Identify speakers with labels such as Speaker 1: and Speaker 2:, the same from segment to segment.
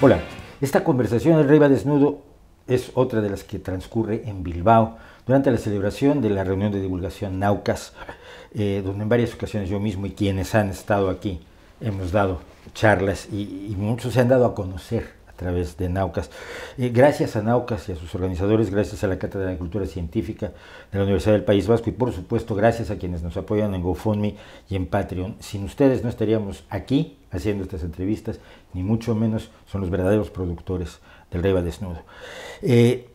Speaker 1: Hola, esta conversación del Rey desnudo es otra de las que transcurre en Bilbao durante la celebración de la reunión de divulgación Naucas, eh, donde en varias ocasiones yo mismo y quienes han estado aquí hemos dado charlas y muchos se han dado a conocer través de Naucas. Eh, gracias a Naucas y a sus organizadores, gracias a la Cátedra de Cultura Científica de la Universidad del País Vasco y por supuesto gracias a quienes nos apoyan en GoFundMe y en Patreon. Sin ustedes no estaríamos aquí haciendo estas entrevistas, ni mucho menos son los verdaderos productores del reba Desnudo. Eh,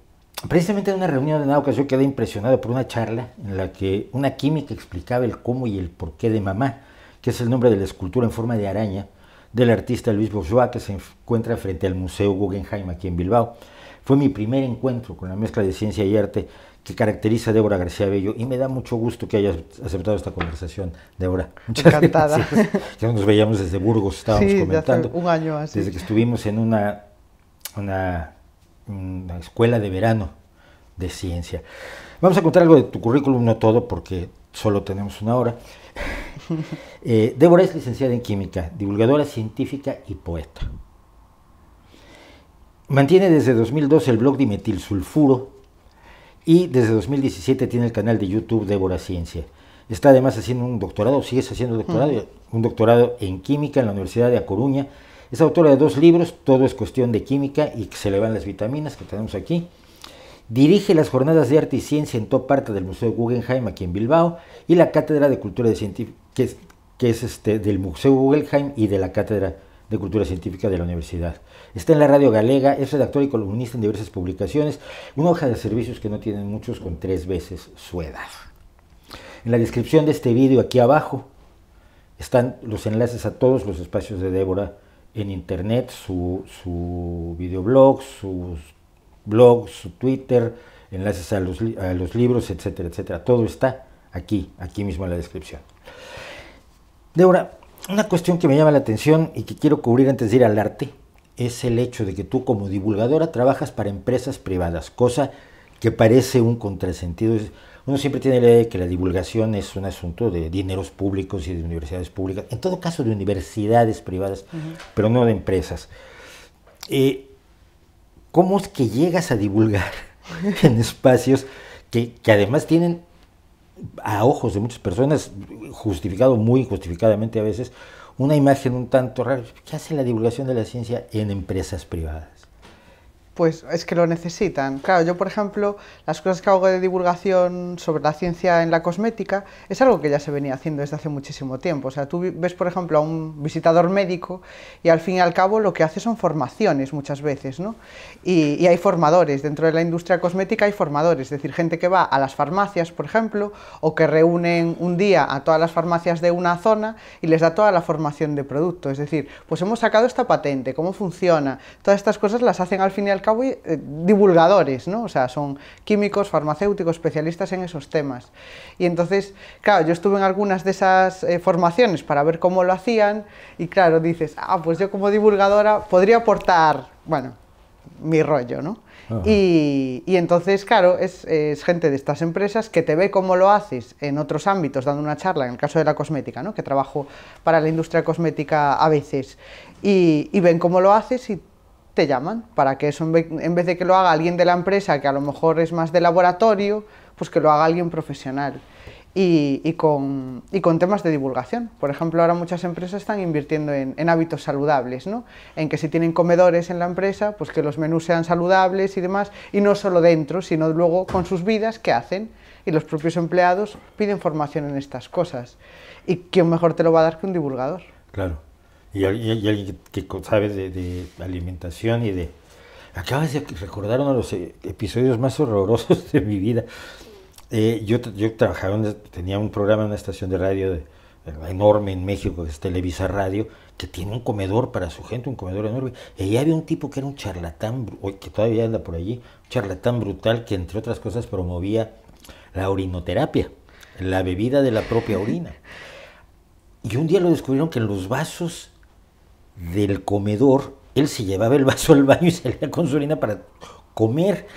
Speaker 1: precisamente en una reunión de Naucas yo quedé impresionado por una charla en la que una química explicaba el cómo y el porqué de mamá, que es el nombre de la escultura en forma de araña del artista Luis Bourgeois que se encuentra frente al Museo Guggenheim aquí en Bilbao. Fue mi primer encuentro con la mezcla de ciencia y arte que caracteriza a Débora García Bello y me da mucho gusto que hayas aceptado esta conversación, Débora. Muchas Encantada. Ya nos veíamos desde Burgos, estábamos sí, comentando. Hace un año así. Ah, desde que estuvimos en una, una, una escuela de verano de ciencia. Vamos a contar algo de tu currículum, no todo, porque solo tenemos una hora. Eh, Débora es licenciada en química, divulgadora científica y poeta. Mantiene desde 2012 el blog Dimetilsulfuro y desde 2017 tiene el canal de YouTube Débora Ciencia. Está además haciendo un doctorado, sigue haciendo doctorado, un doctorado en química en la Universidad de A Coruña. Es autora de dos libros, Todo es cuestión de química y se le van las vitaminas que tenemos aquí. Dirige las jornadas de arte y ciencia en top parte del Museo Guggenheim aquí en Bilbao y la Cátedra de Cultura de Científica, que es, que es este, del Museo Guggenheim y de la Cátedra de Cultura Científica de la Universidad. Está en la radio galega, es redactor y columnista en diversas publicaciones, una hoja de servicios que no tienen muchos con tres veces su edad. En la descripción de este vídeo aquí abajo están los enlaces a todos los espacios de Débora en internet, su, su videoblog, sus blog, su Twitter, enlaces a los, libros, etcétera, etcétera. Todo está aquí, aquí mismo en la descripción. Débora, una cuestión que me llama la atención y que quiero cubrir antes de ir al arte es el hecho de que tú como divulgadora trabajas para empresas privadas, cosa que parece un contrasentido. Uno siempre tiene la idea de que la divulgación es un asunto de dineros públicos y de universidades públicas, en todo caso de universidades privadas, pero no de empresas. Eh, ¿Cómo es que llegas a divulgar en espacios que, además tienen, a ojos de muchas personas, justificado, muy injustificadamente a veces, una imagen un tanto rara? ¿Qué hace la divulgación de la ciencia en empresas privadas?
Speaker 2: pues es que lo necesitan. Claro, yo por ejemplo, las cosas que hago de divulgación sobre la ciencia en la cosmética es algo que ya se venía haciendo desde hace muchísimo tiempo. O sea, tú ves por ejemplo a un visitador médico y al fin y al cabo lo que hace son formaciones muchas veces, ¿no? Y, hay formadores, dentro de la industria cosmética hay formadores, es decir, gente que va a las farmacias, por ejemplo, o que reúnen un día a todas las farmacias de una zona y les da toda la formación de producto. Es decir, pues hemos sacado esta patente, cómo funciona, todas estas cosas las hacen al fin y al e, eh, divulgadores, ¿no? O sea, son químicos, farmacéuticos, especialistas en esos temas. Y entonces, claro, yo estuve en algunas de esas eh, formaciones para ver cómo lo hacían y claro, dices, ah, pues yo como divulgadora podría aportar, bueno, mi rollo, ¿no? Y, entonces, claro, es, gente de estas empresas que te ve cómo lo haces en otros ámbitos, dando una charla, en el caso de la cosmética, ¿no? que trabajo para la industria cosmética a veces, y, y ven cómo lo haces y te llaman para que eso en vez de que lo haga alguien de la empresa, que a lo mejor es más de laboratorio, pues que lo haga alguien profesional. Y, con, con, temas de divulgación. Por ejemplo, ahora muchas empresas están invirtiendo en, hábitos saludables, ¿no? en que si tienen comedores en la empresa, pues que los menús sean saludables y demás, y no solo dentro, sino luego con sus vidas, que hacen? Y los propios empleados piden formación en estas cosas. ¿Y quién mejor te lo va a dar que un divulgador?
Speaker 1: Claro y, alguien que, sabe de, alimentación y de... Acabas de recordar uno de los eh, episodios más horrorosos de mi vida. Eh, yo, yo trabajaba, tenía un programa en una estación de radio de, eh, enorme en México, que es Televisa Radio, que tiene un comedor para su gente, un comedor enorme. Y había un tipo que era un charlatán, que todavía anda por allí, un charlatán brutal que entre otras cosas promovía la orinoterapia, la bebida de la propia orina. Y un día lo descubrieron que en los vasos del comedor, él se llevaba el vaso al baño y salía con su orina para comer.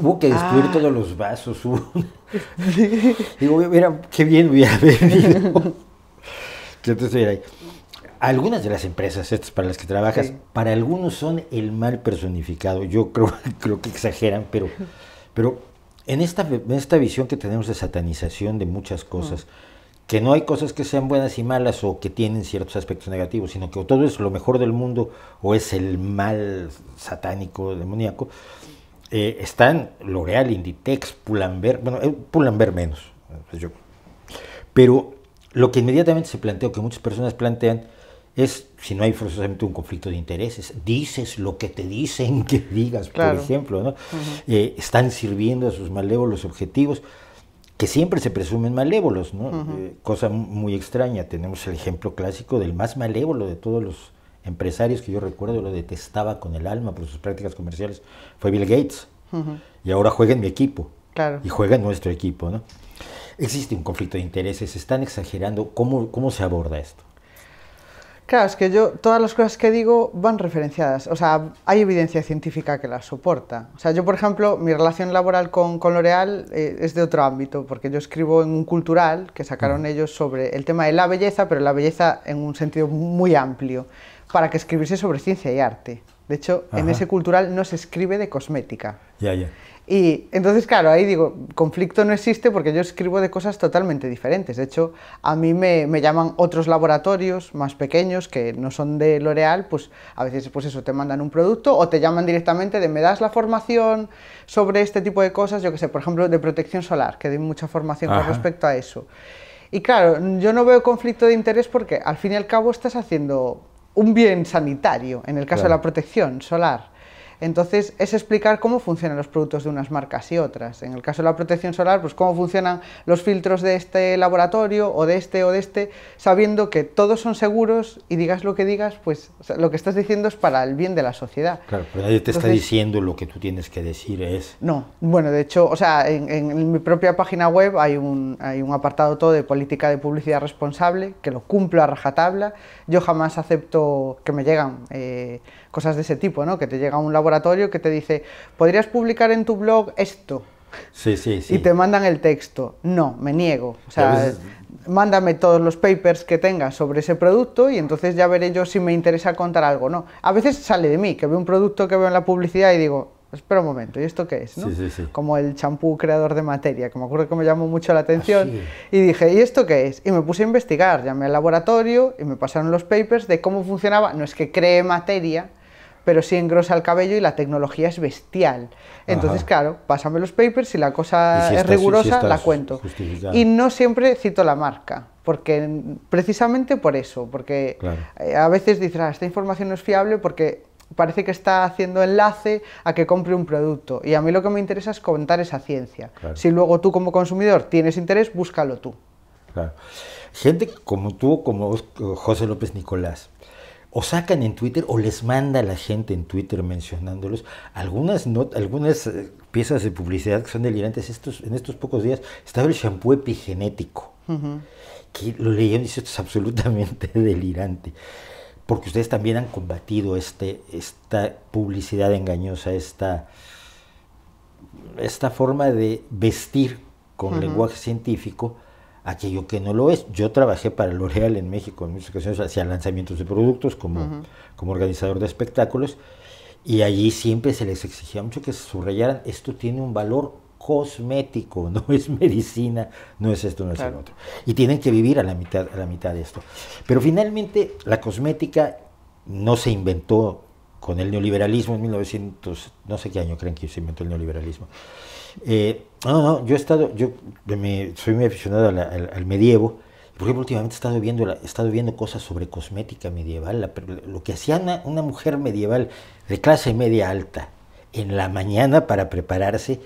Speaker 1: Hubo que destruir ah. todos los vasos. Digo, mira, qué bien hubiera venido. algunas de las empresas estas para las que trabajas, para algunos son el mal personificado. Yo creo, creo que exageran, pero, pero en, esta, en esta visión que tenemos de satanización de muchas cosas, que no hay cosas que sean buenas y malas o que tienen ciertos aspectos negativos, sino que todo es lo mejor del mundo o es el mal satánico, demoníaco, eh, están L'Oreal, Inditex, Pulamber, bueno, eh, Pulamber menos, pues yo. pero lo que inmediatamente se planteó, que muchas personas plantean, es si no hay forzosamente un conflicto de intereses, dices lo que te dicen que digas, por ejemplo, ¿no? Eh, están sirviendo a sus malévolos objetivos, que siempre se presumen malévolos, ¿no? Eh, cosa muy extraña. Tenemos el ejemplo clásico del más malévolo de todos los empresarios que yo recuerdo, lo detestaba con el alma por sus prácticas comerciales, fue Bill Gates. Y ahora juega en mi equipo. Y juega en nuestro equipo, ¿no? Existe un conflicto de intereses, están exagerando. ¿Cómo, cómo se aborda esto?
Speaker 2: Claro, es que yo todas las cosas que digo van referenciadas, o sea, hay evidencia científica que las soporta. O sea, yo por ejemplo, mi relación laboral con, L'Oreal eh, es de otro ámbito, porque yo escribo en un cultural que sacaron ellos sobre el tema de la belleza, pero la belleza en un sentido muy amplio, para que escribiese sobre ciencia y arte. De hecho, en ese cultural no se escribe de cosmética. Ya, ya. Y entonces, claro, ahí digo, conflicto no existe porque yo escribo de cosas totalmente diferentes. De hecho, a mí me, llaman otros laboratorios más pequeños que no son de L'Oreal, pues a veces pues eso, te mandan un producto o te llaman directamente de me das la formación sobre este tipo de cosas, yo que sé, por ejemplo, de protección solar, que doy mucha formación con respecto a eso. Y claro, yo no veo conflicto de interés porque al fin y al cabo estás haciendo un bien sanitario, en el caso de la protección solar. Entonces, es explicar cómo funcionan los productos de unas marcas y otras. En el caso de la protección solar, pues cómo funcionan los filtros de este laboratorio o de este o de este, sabiendo que todos son seguros y digas lo que digas, pues lo que estás diciendo es para el bien de la sociedad.
Speaker 1: Claro, pero nadie te está diciendo lo que tú tienes que decir es...
Speaker 2: No, bueno, de hecho, o sea, en, mi propia página web hay un, hay un apartado todo de política de publicidad responsable, que lo cumplo a rajatabla. Yo jamás acepto que me llegan... Eh, cosas de ese tipo, ¿no? Que te llega a un laboratorio que te dice, ¿podrías publicar en tu blog esto?
Speaker 1: Sí, sí, sí. Y te
Speaker 2: mandan el texto. No, me niego. O sea, mándame todos los papers que tengas sobre ese producto y entonces ya veré yo si me interesa contar algo. No, a veces sale de mí, que veo un producto que veo en la publicidad y digo, espera un momento, ¿y esto qué es? Sí, sí, sí. Como el champú creador de materia, que me acuerdo que me llamó mucho la atención. y dije, ¿y esto qué es? Y me puse a investigar, llamé al laboratorio y me pasaron los papers de cómo funcionaba. No es que cree materia, pero sí engrosa el cabello y la tecnología es bestial. Entonces, claro, pásame los papers, si la cosa es rigurosa, la cuento. Y no siempre cito la marca, porque precisamente por eso, porque eh, a veces dices, ah, esta información no es fiable porque parece que está haciendo enlace a que compre un producto. Y a mí lo que me interesa es contar esa ciencia. Si luego tú como consumidor tienes interés, búscalo tú.
Speaker 1: Claro. Gente como tú, como José López Nicolás, o sacan en Twitter o les manda la gente en Twitter mencionándolos. Algunas, algunas eh, piezas de publicidad que son delirantes. Estos, en estos pocos días estaba el shampoo epigenético, que lo leyeron y dice, esto es absolutamente delirante. Porque ustedes también han combatido este, esta publicidad engañosa, esta, esta forma de vestir con lenguaje científico aquello que no lo es. Yo trabajé para L'Oréal en México en muchas ocasiones, hacía lanzamientos de productos como, como organizador de espectáculos y allí siempre se les exigía mucho que subrayaran, esto tiene un valor cosmético, no es medicina, no es esto, no es el otro. Y tienen que vivir a la, mitad, a la mitad de esto. Pero finalmente la cosmética no se inventó con el neoliberalismo en 1900, no sé qué año creen que se inventó el neoliberalismo. Eh, no, no, yo he estado, yo soy muy aficionado al, medievo. Por ejemplo, últimamente he estado viendo, he estado viendo cosas sobre cosmética medieval, lo que hacía una, mujer medieval de clase media alta en la mañana para prepararse,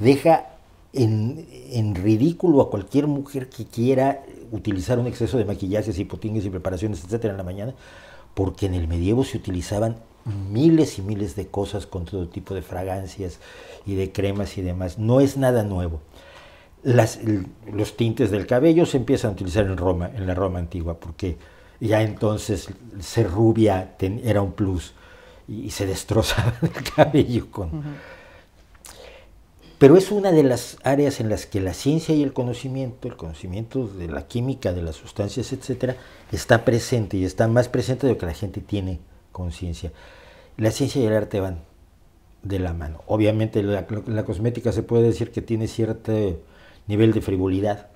Speaker 1: deja en, ridículo a cualquier mujer que quiera utilizar un exceso de maquillajes y potingues y preparaciones, etcétera, en la mañana, porque en el medievo se utilizaban miles y miles de cosas con todo tipo de fragancias y de cremas y demás. No es nada nuevo. los tintes del cabello se empiezan a utilizar en Roma, en la Roma antigua, porque ya entonces ser rubia era un plus y, se destrozaba el cabello con... Pero es una de las áreas en las que la ciencia y el conocimiento, el conocimiento de la química, de las sustancias, etc. está presente y está más presente de lo que la gente tiene conciencia. La ciencia y el arte van de la mano. Obviamente la, la cosmética se puede decir que tiene cierto nivel de frivolidad,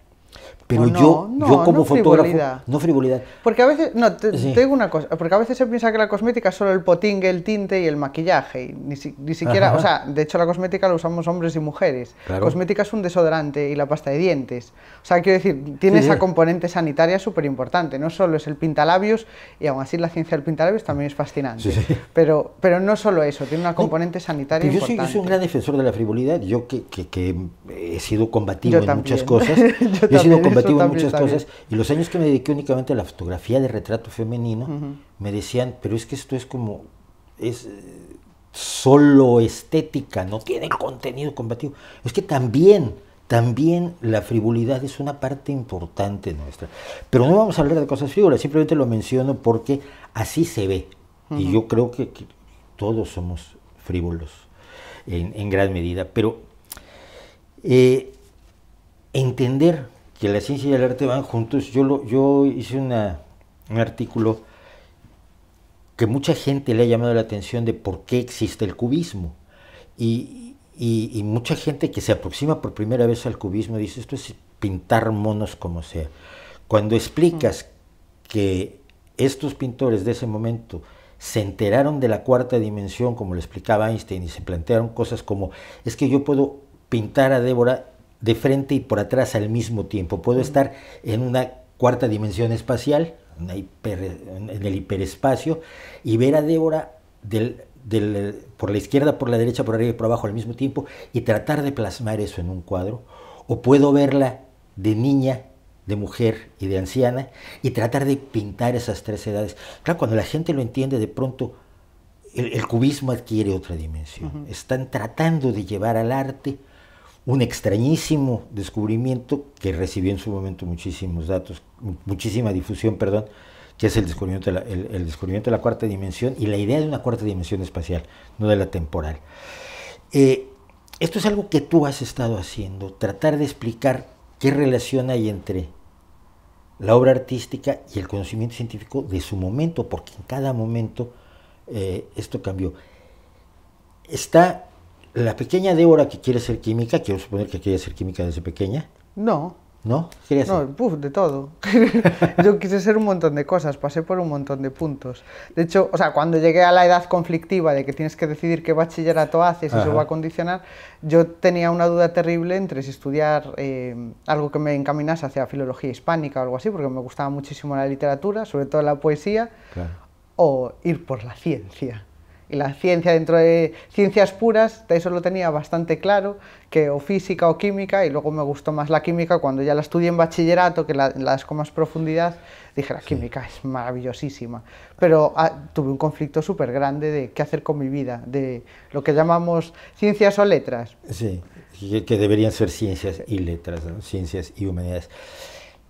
Speaker 1: pero yo, yo como fotógrafo,
Speaker 2: no frivolidad. Porque a veces, no, te, una cosa, porque a veces se piensa que la cosmética es solo el potingue, el tinte y el maquillaje, y ni, siquiera, o sea, de hecho la cosmética la usamos hombres y mujeres. la Cosmética es un desodorante y la pasta de dientes. O sea, quiero decir, tiene esa componente sanitaria súper importante, no solo es el pintalabios, y aún así la ciencia del pintalabios también es fascinante, Pero, pero no solo eso, tiene una componente sanitaria yo importante. Soy, soy
Speaker 1: un gran defensor de la frivolidad, yo que, que, he sido combativo en muchas cosas, he sido muchas Y los años que me dediqué únicamente a la fotografía de retrato femenino, me decían, pero es que esto es como, es eh, solo estética, no tiene contenido combativo. Es que también, también la frivolidad es una parte importante nuestra. Pero no vamos a hablar de cosas frívolas, simplemente lo menciono porque así se ve. Y yo creo que, todos somos frívolos en, gran medida. Pero eh, entender que la ciencia y el arte van juntos. Yo, lo, yo hice un artículo que mucha gente le ha llamado la atención de por qué existe el cubismo. Y, y mucha gente que se aproxima por primera vez al cubismo dice, esto es pintar monos como sea. Cuando explicas mm. que estos pintores de ese momento se enteraron de la cuarta dimensión, como lo explicaba Einstein, y se plantearon cosas como, es que yo puedo pintar a Débora de frente y por atrás al mismo tiempo. Puedo estar en una cuarta dimensión espacial, en el hiperespacio, y ver a Débora por la izquierda, por la derecha, por arriba y por abajo al mismo tiempo y tratar de plasmar eso en un cuadro. O puedo verla de niña de mujer y de anciana y tratar de pintar esas tres edades. Claro, cuando la gente lo entiende, de pronto el, cubismo adquiere otra dimensión. Están tratando de llevar al arte un extrañísimo descubrimiento que recibió en su momento muchísimos datos, muchísima difusión, perdón, que es el descubrimiento, de la, el, descubrimiento de la cuarta dimensión y la idea de una cuarta dimensión espacial, no de la temporal. Eh, esto es algo que tú has estado haciendo, tratar de explicar qué relación hay entre la obra artística y el conocimiento científico de su momento, porque en cada momento eh, esto cambió. Está la pequeña Débora que quiere ser química, quiero suponer que quería ser química desde pequeña. No. ¿No?
Speaker 2: No, de todo. Yo quise ser un montón de cosas, pasé por un montón de puntos. De hecho, o sea, cuando llegué a la edad conflictiva de que tienes que decidir qué bachillerato haces y eso va a condicionar, yo tenía una duda terrible entre si estudiar eh, algo que me encaminase hacia filología hispánica o algo así, porque me gustaba muchísimo la literatura, sobre todo la poesía, o ir por la ciencia y la ciencia dentro de ciencias puras, eso lo tenía bastante claro, que o física o química, y luego me gustó más la química cuando ya la estudié en bachillerato, que la, las con más profundidad, dije, la química es maravillosísima, pero ah, tuve un conflicto súper grande de qué hacer con mi vida, de lo que llamamos ciencias o letras.
Speaker 1: Sí, que deberían ser ciencias y letras, ciencias y humanidades.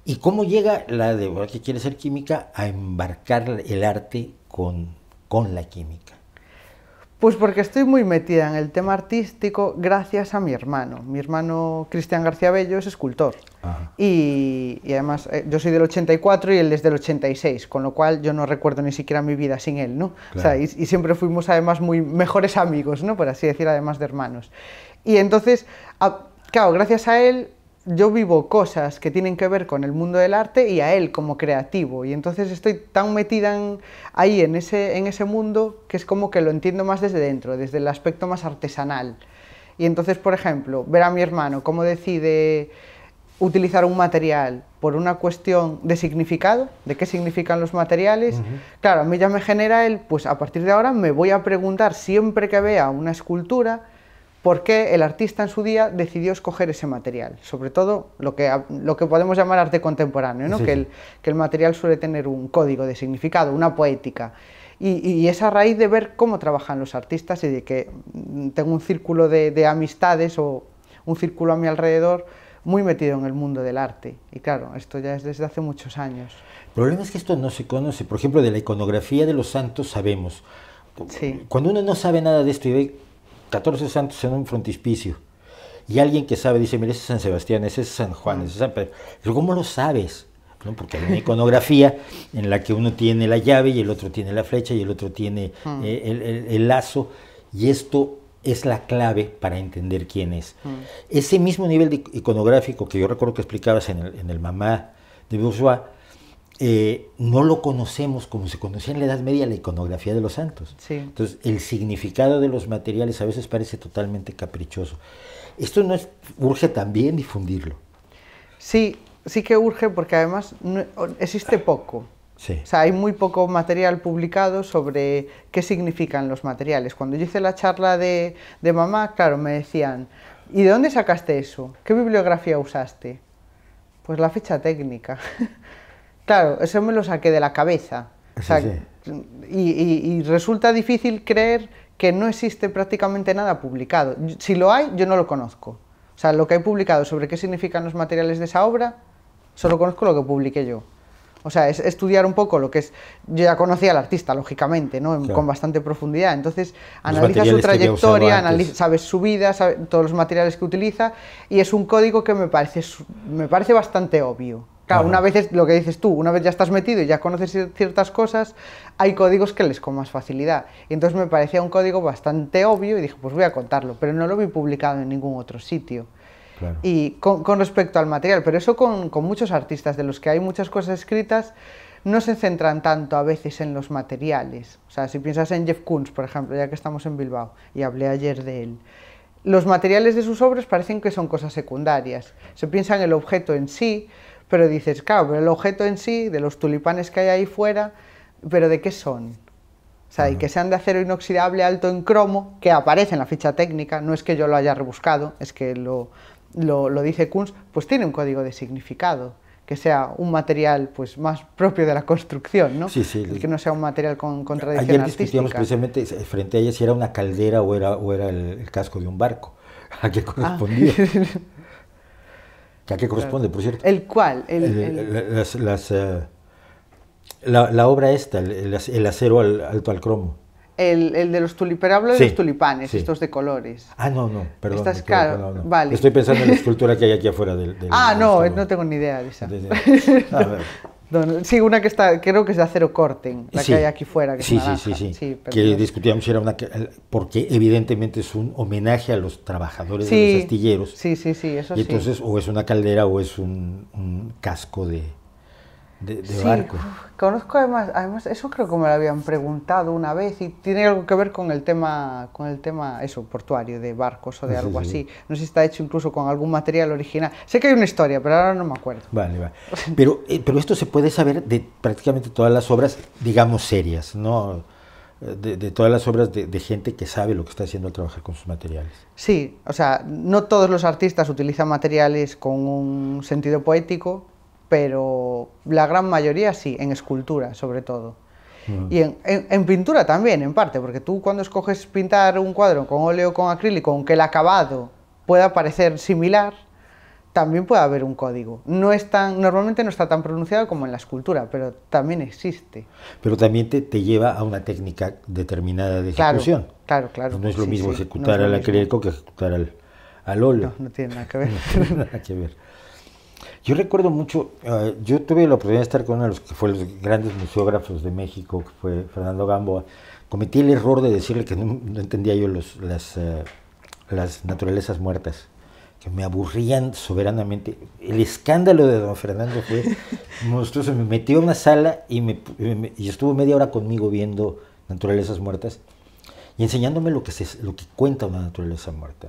Speaker 1: ¿Y cómo llega la de que quiere ser química a embarcar el arte con la química?
Speaker 2: Pues porque estoy muy metida en el tema artístico gracias a mi hermano. Mi hermano Cristian García Bello es escultor. Y, además eh, yo soy del 84 y él es del 86, con lo cual yo no recuerdo ni siquiera mi vida sin él, ¿no? y, siempre fuimos además muy mejores amigos, ¿no? Por así decir, además de hermanos. Y entonces, claro, gracias a él yo vivo cosas que tienen que ver con el mundo del arte y a él como creativo. Y entonces estoy tan metida ahí en ese, mundo que es como que lo entiendo más desde dentro, desde el aspecto más artesanal. Y entonces, por ejemplo, ver a mi hermano cómo decide utilizar un material por una cuestión de significado, de qué significan los materiales, claro, a mí ya me genera el, pues a partir de ahora me voy a preguntar siempre que vea una escultura, por qué el artista en su día decidió escoger ese material, sobre todo lo que, lo que podemos llamar arte contemporáneo, ¿no? que, el, que, el, material suele tener un código de significado, una poética. Y, es a raíz de ver cómo trabajan los artistas y de que mm, tengo un círculo de, amistades o un círculo a mi alrededor muy metido en el mundo del arte. Y claro, esto ya es desde hace muchos años.
Speaker 1: El problema es que esto no se conoce. Por ejemplo, de la iconografía de los santos sabemos. Sí. Cuando uno no sabe nada de esto y ve 14 santos en un frontispicio. Y alguien que sabe dice, mira ese es San Sebastián, ese es San Juan, ese es San Pedro. Pero ¿cómo lo sabes? ¿No? Porque hay una iconografía en la que uno tiene la llave y el otro tiene la flecha y el otro tiene hmm. eh, el, lazo. Y esto es la clave para entender quién es. Hmm. Ese mismo nivel de iconográfico que yo recuerdo que explicabas en el, en el Mamá de Bourgeois, eh, no lo conocemos como se conocía en la Edad Media la iconografía de los santos. Sí. Entonces, el significado de los materiales a veces parece totalmente caprichoso. Esto no es, urge también difundirlo.
Speaker 2: Sí, sí que urge porque además existe poco. Sí. O sea, hay muy poco material publicado sobre qué significan los materiales. Cuando yo hice la charla de, mamá, claro, me decían, ¿y de dónde sacaste eso? ¿Qué bibliografía usaste? Pues la fecha técnica. Claro, eso me lo saqué de la cabeza. Y, resulta difícil creer que no existe prácticamente nada publicado. Si lo hay, yo no lo conozco. O sea, lo que hay publicado sobre qué significan los materiales de esa obra, solo conozco lo que publiqué yo. O sea, es estudiar un poco lo que es... Yo ya conocía al artista, lógicamente, ¿no? Con bastante profundidad. Entonces, analiza su trayectoria, sabes su vida, sabes todos los materiales que utiliza, y es un código que me parece, me parece bastante obvio. Claro, una vez es lo que dices tú, una vez ya estás metido y ya conoces ciertas cosas, hay códigos que les con más facilidad. Y entonces me parecía un código bastante obvio y dije, pues voy a contarlo, pero no lo vi publicado en ningún otro sitio. Y con, respecto al material, pero eso con, con muchos artistas de los que hay muchas cosas escritas, no se centran tanto a veces en los materiales. O sea, si piensas en Jeff Koons, por ejemplo, ya que estamos en Bilbao, y hablé ayer de él, los materiales de sus obras parecen que son cosas secundarias. Se piensa en el objeto en sí, pero dices, claro, pero el objeto en sí, de los tulipanes que hay ahí fuera, pero ¿de qué son? O sea, y que sean de acero inoxidable alto en cromo, que aparece en la ficha técnica, no es que yo lo haya rebuscado, es que lo, lo, dice Kunz, pues tiene un código de significado que sea un material pues más propio de la construcción, ¿no? Sí, sí. que no sea un material con contradicción Ayer discutíamos
Speaker 1: precisamente frente a ella si era una caldera o era, o era el, casco de un barco. ¿A qué ah. correspondía? ¿A qué corresponde, por cierto?
Speaker 2: ¿El cual el, eh,
Speaker 1: eh, la, obra esta, el, acero alto al cromo.
Speaker 2: El, de los tuliperables los tulipanes, estos de colores. Ah,
Speaker 1: no, no, perdón. Estás claro, Vale. Estoy pensando en la escultura que hay aquí afuera del... ah,
Speaker 2: no, no tengo ni idea de esa. sí, una que está, creo que es de acero corten, la que hay aquí fuera. Que sí, sí, sí, Que
Speaker 1: discutíamos si era una. Porque evidentemente es un homenaje a los trabajadores de los astilleros. Sí, sí, sí, eso y entonces, o es una caldera o es un casco de, de, barcos. sí,
Speaker 2: Conozco además, eso creo que me lo habían preguntado una vez y tiene algo que ver con el tema, con el tema eso, portuario, de barcos o de algo así. No sé si está hecho incluso con algún material original. Sé que hay una historia, pero ahora no me acuerdo.
Speaker 1: Vale, vale. Pero, eh, pero esto se puede saber de prácticamente todas las obras, digamos, serias, ¿no? De, todas las obras de, de, gente que sabe lo que está haciendo al trabajar con sus materiales.
Speaker 2: Sí, o sea, no todos los artistas utilizan materiales con un sentido poético, pero la gran mayoría sí, en escultura sobre todo. Mm. Y en, pintura también, en parte, porque tú cuando escoges pintar un cuadro con óleo, o con acrílico, aunque el acabado pueda parecer similar, también puede haber un código. No es tan, normalmente no está tan pronunciado como en la escultura, pero también existe.
Speaker 1: Pero también te, te lleva a una técnica determinada de ejecución. Claro, claro. no es lo mismo ejecutar al acrílico que ejecutar al, al óleo.
Speaker 2: No, no tiene nada que ver.
Speaker 1: Yo recuerdo mucho, eh, yo tuve la oportunidad de estar con uno de los que fue los grandes museógrafos de México, que fue Fernando Gamboa. Cometí el error de decirle que no, entendía yo eh, las, naturalezas muertas que me aburrían soberanamente. El escándalo de don Fernando fue monstruoso. Me metió a una sala y, estuvo media hora conmigo viendo naturalezas muertas y enseñándome lo que, se, lo que cuenta una naturaleza muerta.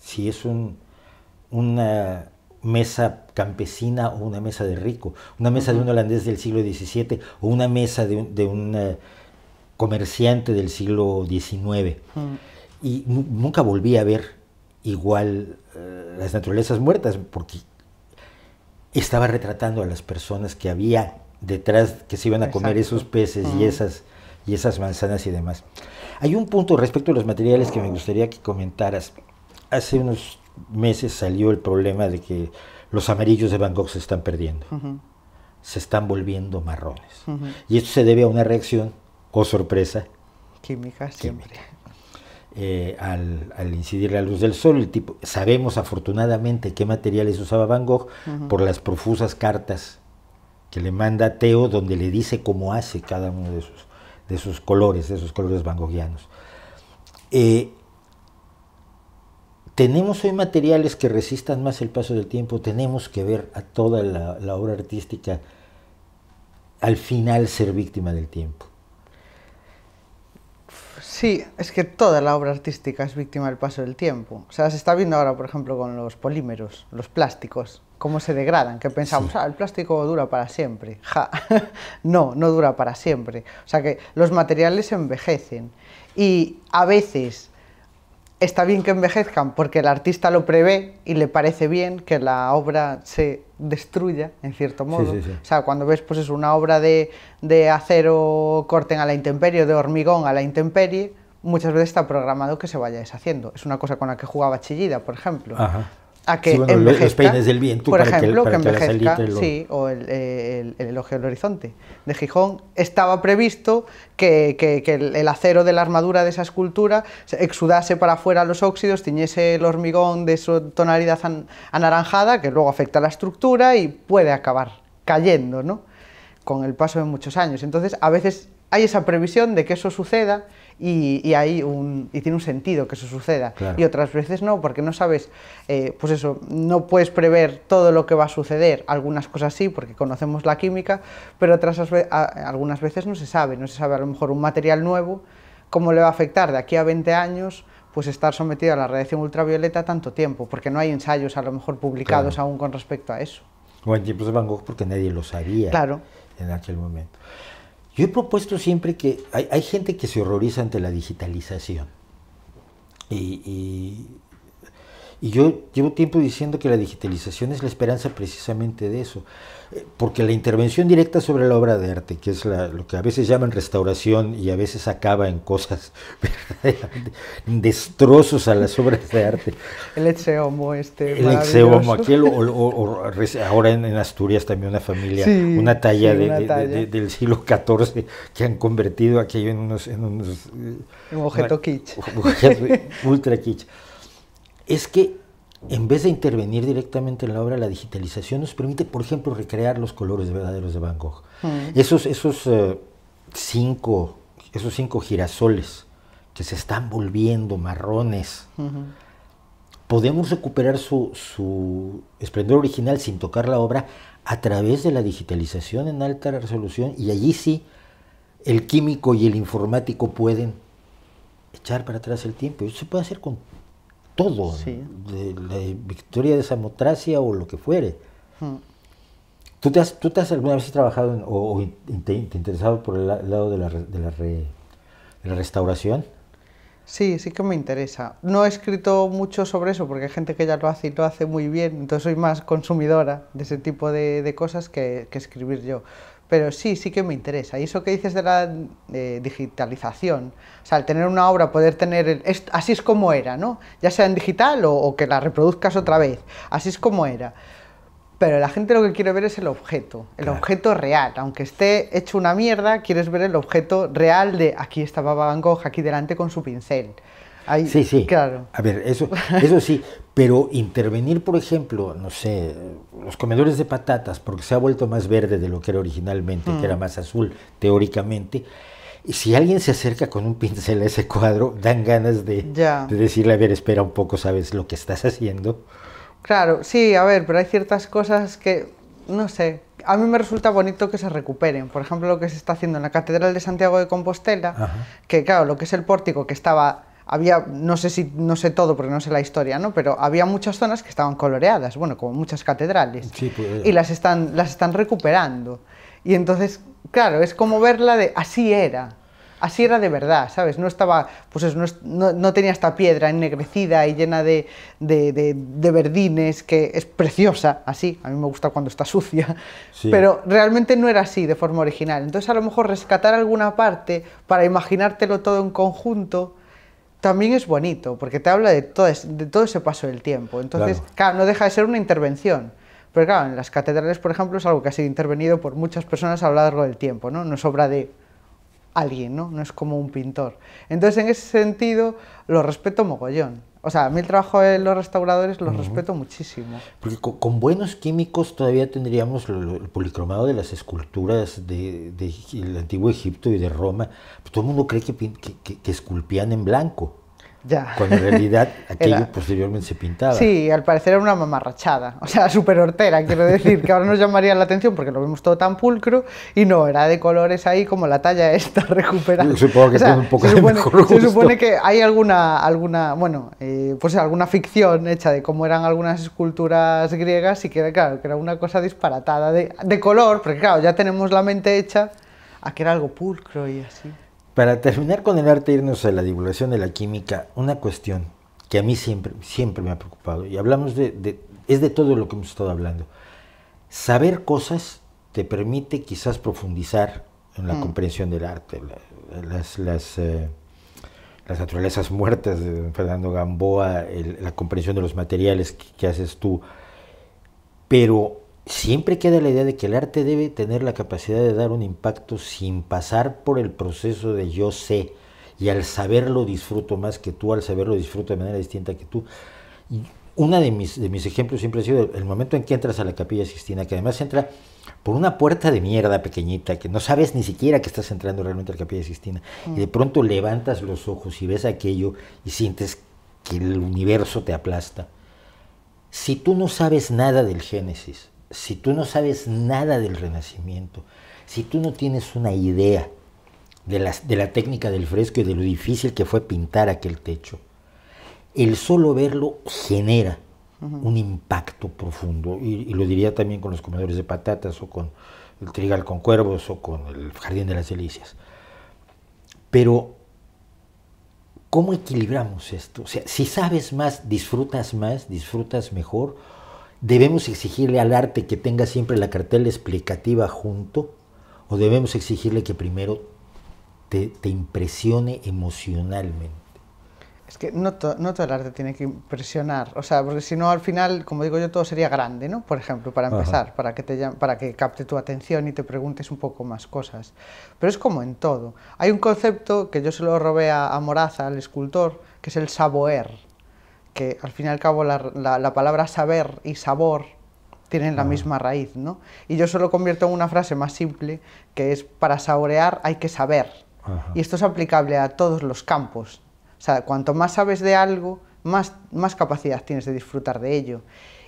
Speaker 1: si es un, una, mesa campesina o una mesa de rico, una mesa de un holandés del siglo XVII o una mesa de, un eh, comerciante del siglo XIX. Y nunca volví a ver igual eh, las naturalezas muertas porque estaba retratando a las personas que había detrás, que se iban a comer esos peces y, esas, y esas manzanas y demás. Hay un punto respecto a los materiales que me gustaría que comentaras. Hace unos meses salió el problema de que los amarillos de Van Gogh se están perdiendo, se están volviendo marrones. Y esto se debe a una reacción, o oh sorpresa, química, eh, al, incidir la luz del sol, el tipo, sabemos afortunadamente qué materiales usaba Van Gogh por las profusas cartas que le manda Teo, donde le dice cómo hace cada uno de sus, de sus colores, de sus colores van Goghianos. Eh, tenemos hoy materiales que resistan más el paso del tiempo, tenemos que ver a toda la, obra artística al final ser víctima del tiempo.
Speaker 2: Sí, es que toda la obra artística es víctima del paso del tiempo. O sea, se está viendo ahora, por ejemplo, con los polímeros, los plásticos, cómo se degradan, que pensamos, ah, el plástico dura para siempre. no, no dura para siempre. O sea, que los materiales envejecen y a veces está bien que envejezcan porque el artista lo prevé y le parece bien que la obra se destruya, en cierto modo. O sea, cuando ves pues es una obra de, acero corten a la intemperie, de hormigón a la intemperie, muchas veces está programado que se vaya deshaciendo. Es una cosa con la que jugaba Chillida, por ejemplo. Ajá a que por ejemplo, que, sí, o el, el, elogio del horizonte de Gijón, estaba previsto que, el, acero de la armadura de esa escultura exudase para afuera los óxidos, tiñese el hormigón de su tonalidad anaranjada, que luego afecta a la estructura y puede acabar cayendo, ¿no? Con el paso de muchos años. Entonces, a veces hay esa previsión de que eso suceda y, hay un, y tiene un sentido que eso suceda. Y otras veces no, porque no sabes, eh, pues eso, no puedes prever todo lo que va a suceder. Algunas cosas sí, porque conocemos la química, pero otras algunas veces no se sabe. No se sabe a lo mejor un material nuevo, cómo le va a afectar de aquí a 20 años pues estar sometido a la radiación ultravioleta tanto tiempo, porque no hay ensayos a lo mejor publicados aún con respecto a eso.
Speaker 1: O en tiempos de Van Gogh porque nadie lo sabía claro. en aquel momento. Yo he propuesto siempre que hay, gente que se horroriza ante la digitalización. y, y yo llevo tiempo diciendo que la digitalización es la esperanza precisamente de eso, eh, porque la intervención directa sobre la obra de arte, que es lo que a veces llaman restauración y a veces acaba en cosas, destrozos a las obras de arte.
Speaker 2: El exeomo este. El exeomo, aquel,
Speaker 1: ahora en, Asturias también una familia, una talla, del siglo XIV que han convertido aquello en unos... En eh, Un objeto kitsch. ultra kitsch es que en vez de intervenir directamente en la obra, la digitalización nos permite, por ejemplo, recrear los colores verdaderos de Van Gogh. Mm. Esos, esos, eh, cinco, esos girasoles que se están volviendo marrones, podemos recuperar su, su esplendor original sin tocar la obra a través de la digitalización en alta resolución y allí sí el químico y el informático pueden echar para atrás el tiempo. Eso se puede hacer con todo, de la victoria de Samotracia o lo que fuere. Hmm. ¿Tú, te has, ¿Tú te has alguna vez trabajado o, te, interesado por el lado de la, de la, la restauración?
Speaker 2: Sí, sí que me interesa. No he escrito mucho sobre eso porque hay gente que ya lo hace y lo hace muy bien, entonces soy más consumidora de ese tipo de, de cosas que, que, escribir yo pero sí, sí que me interesa. Y eso que dices de la eh, digitalización, o sea, al tener una obra, poder tener, así es como era, ¿no? Ya sea en digital o, que la reproduzcas otra vez, así es como era. Pero la gente lo que quiere ver es el objeto, el objeto real. Aunque esté hecho una mierda, quieres ver el objeto real de aquí estaba Van Gogh, aquí delante con su pincel.
Speaker 1: Ahí, sí, sí. Claro. A ver, eso, eso sí, pero intervenir, por ejemplo, no sé, los comedores de patatas, porque se ha vuelto más verde de lo que era originalmente, que era mm. más azul teóricamente. Y si alguien se acerca con un pincel a ese cuadro, dan ganas de, decirle, a ver, espera un poco, ¿sabes lo que estás haciendo?
Speaker 2: Claro, sí, a ver, pero hay ciertas cosas que, no sé, a mí me resulta bonito que se recuperen. Por ejemplo, lo que se está haciendo en la Catedral de Santiago de Compostela, que claro, lo que es el pórtico que estaba había, no sé si, no sé todo porque no sé la historia, ¿no? Pero había muchas zonas que estaban coloreadas, bueno, como muchas catedrales,
Speaker 1: pues, eh. y las
Speaker 2: están, las están recuperando. Y entonces, claro, es como verla de así era, así era de verdad, ¿sabes? No estaba, pues no, no, tenía esta piedra ennegrecida y llena de, de, verdines, que es preciosa, así, a mí me gusta cuando está sucia, pero realmente no era así de forma original. Entonces a lo mejor rescatar alguna parte para imaginártelo todo en conjunto también es bonito, porque te habla de todo, ese, de todo ese paso del tiempo. Entonces, claro. no deja de ser una intervención. Pero claro, en las catedrales, por ejemplo, es algo que ha sido intervenido por muchas personas a lo largo del tiempo, ¿no? No es obra de alguien, ¿no? No es como un pintor. Entonces, en ese sentido, lo respeto mogollón. O sea, a mí el trabajo de los restauradores los respeto muchísimo.
Speaker 1: Porque con, buenos químicos todavía tendríamos el policromado de las esculturas del de, de, antiguo Egipto y de Roma. Pues todo el mundo cree que esculpían en blanco.
Speaker 2: Cuando en realidad
Speaker 1: aquello posteriormente se pintaba. Sí,
Speaker 2: al parecer era una mamarrachada, o sea, súper hortera, quiero decir, que ahora nos llamaría la atención porque lo vemos todo tan pulcro y no, era de colores ahí como la talla esta recuperada. Yo supongo que un poco se, supone, mejor se supone que hay alguna, alguna bueno, eh, pues alguna ficción hecha de cómo eran algunas esculturas griegas y que que era una cosa disparatada de, de color, porque claro, ya tenemos la mente hecha a que era algo pulcro y así.
Speaker 1: Para terminar con el arte, irnos a la divulgación de la química, una cuestión que a mí siempre, siempre me ha preocupado, y hablamos de, es de todo lo que hemos estado hablando. Saber cosas te permite quizás profundizar en la mm. comprensión del arte, las, eh, las, naturalezas muertas de Fernando Gamboa, la comprensión de los materiales que haces tú, pero siempre queda la idea de que el arte debe tener la capacidad de dar un impacto sin pasar por el proceso de yo sé y al saberlo disfruto más que tú, al saberlo disfruto de manera distinta que tú. Uno de mis, ejemplos siempre ha sido el, momento en que entras a la capilla Sixtina, que además entra por una puerta de mierda pequeñita, que no sabes ni siquiera que estás entrando realmente a la capilla Sixtina, y de mm. pronto levantas los ojos y ves aquello y sientes que el universo te aplasta. Si tú no sabes nada del Génesis, si tú no sabes nada del Renacimiento, si tú no tienes una idea de la, técnica del fresco y de lo difícil que fue pintar aquel techo, el solo verlo genera un impacto profundo. Y, lo diría también con los comedores de patatas o con el trigal con cuervos o con el jardín de las delicias. Pero, ¿cómo equilibramos esto? O sea, si sabes más, disfrutas más, disfrutas mejor ¿Debemos exigirle al arte que tenga siempre la cartela explicativa junto? ¿O debemos exigirle que primero te, impresione emocionalmente?
Speaker 2: Es que no, todo el arte tiene que impresionar, o sea, porque si no al final, como digo yo, todo sería grande, ¿no? Por ejemplo, para empezar, para que, te, para que capte tu atención y te preguntes un poco más cosas. Pero es como en todo. Hay un concepto que yo se lo robé a, a Moraza, al escultor, que es el saboer que al fin y al cabo la, palabra saber y sabor tienen la misma raíz, ¿no? Y yo solo convierto en una frase más simple, que es, para saborear hay que saber. Y esto es aplicable a todos los campos. O sea, cuanto más sabes de algo, más, más capacidad tienes de disfrutar de ello.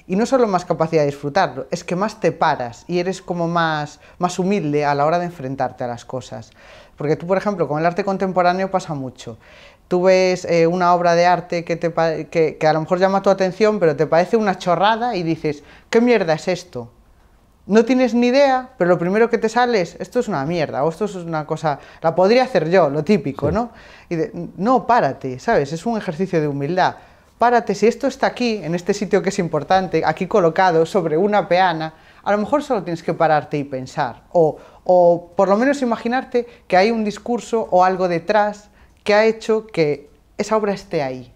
Speaker 2: Y no solo más capacidad de disfrutarlo, es que más te paras y eres como más, más humilde a la hora de enfrentarte a las cosas. Porque tú, por ejemplo, con el arte contemporáneo pasa mucho tú ves eh, una obra de arte que, que, a lo mejor llama tu atención, pero te parece una chorrada y dices, ¿qué mierda es esto? No tienes ni idea, pero lo primero que te sale es, esto es una mierda, o esto es una cosa, la podría hacer yo, lo típico, ¿no? Y no, párate, ¿sabes? Es un ejercicio de humildad. Párate, si esto está aquí, en este sitio que es importante, aquí colocado, sobre una peana, a lo mejor solo tienes que pararte y pensar, o, o por lo menos imaginarte que hay un discurso o algo detrás que ha hecho que esa obra esté ahí,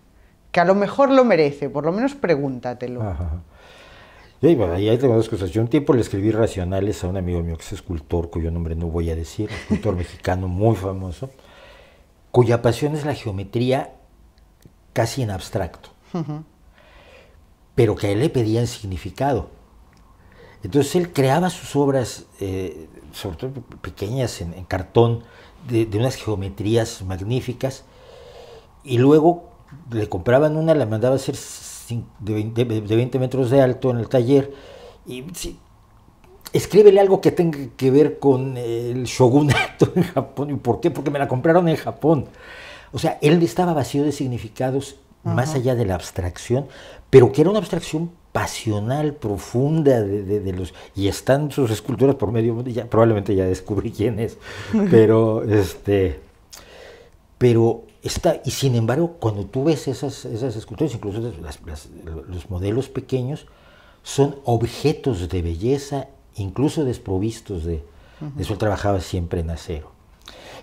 Speaker 2: que a lo mejor lo merece, por lo menos pregúntatelo.
Speaker 1: cosas. Yo un tiempo le escribí racionales a un amigo mío que es escultor, cuyo nombre no voy a decir, escultor mexicano muy famoso, cuya pasión es la geometría casi en abstracto, pero que a él le pedían significado. Entonces él creaba sus obras, eh, sobre todo pequeñas, en, en cartón, de, unas geometrías magníficas, y luego le compraban una, la mandaba a hacer de 20, metros de alto en el taller, y sí, escríbele algo que tenga que ver con eh, el shogunato en Japón. ¿Y por qué? Porque me la compraron en Japón. O sea, él estaba vacío de significados más allá de la abstracción, pero que era una abstracción pasional, profunda de, de, los... Y están sus esculturas por medio ya, probablemente ya descubrí quién es, pero este... Pero está, y sin embargo, cuando tú ves esas, esas esculturas, incluso los modelos pequeños, son objetos de belleza, incluso desprovistos de... de Eso trabajaba siempre en acero.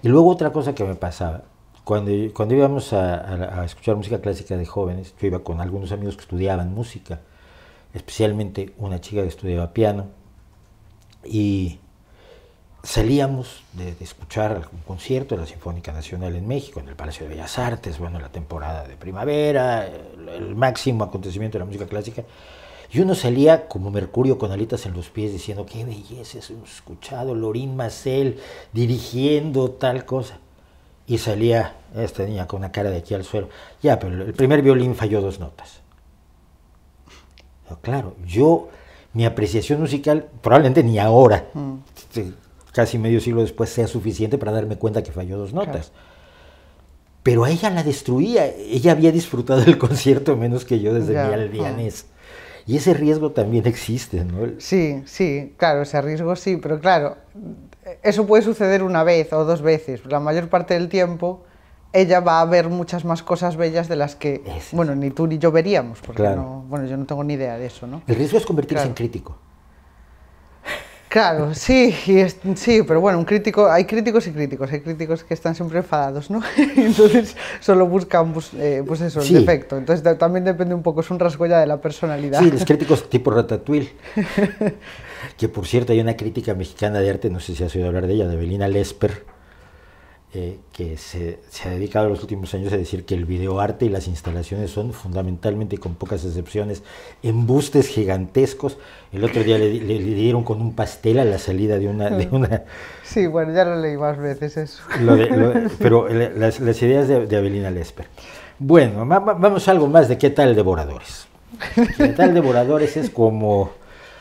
Speaker 1: Y luego otra cosa que me pasaba, cuando, cuando íbamos a, a, escuchar música clásica de jóvenes, yo iba con algunos amigos que estudiaban música, especialmente una chica que estudiaba piano, y salíamos de, escuchar algún concierto de la Sinfónica Nacional en México, en el Palacio de Bellas Artes, bueno, la temporada de primavera, el, máximo acontecimiento de la música clásica, y uno salía como Mercurio con alitas en los pies diciendo, qué belleza, hemos escuchado Lorín Macel dirigiendo tal cosa. Y salía esta niña con una cara de aquí al suelo. Ya, pero el primer violín falló dos notas claro, yo, mi apreciación musical, probablemente ni ahora, mm. este, casi medio siglo después, sea suficiente para darme cuenta que falló dos notas. Pero a ella la destruía, ella había disfrutado el concierto menos que yo desde mi aldeanés.
Speaker 2: Y ese riesgo también existe, ¿no? Sí, sí, claro, ese riesgo sí, pero claro, eso puede suceder una vez o dos veces. La mayor parte del tiempo ella va a ver muchas más cosas bellas de las que, bueno, ni tú ni yo veríamos, porque bueno, yo no tengo ni idea de eso, ¿no?
Speaker 1: El riesgo es convertirse en crítico.
Speaker 2: Claro, sí, sí, pero bueno, un crítico, hay críticos y críticos, hay críticos que están siempre enfadados, ¿no? Entonces solo buscan, pues, eh, pues eso, el defecto. Entonces también depende un poco, es un rasgo ya de la personalidad. Sí, los críticos
Speaker 1: tipo Ratatouille, que por cierto hay una crítica mexicana de arte, no sé si has oído hablar de ella, de Belina Lesper, eh, que se, ha dedicado en los últimos años a decir que el videoarte y las instalaciones son fundamentalmente, con pocas excepciones, embustes gigantescos. El otro día le, dieron con un pastel a la salida de una... Mm.
Speaker 2: Sí, bueno, ya lo leí más veces pero
Speaker 1: las, ideas de, de Abelina Lesper. Bueno, vamos a algo más de qué tal Devoradores. Qué tal Devoradores es como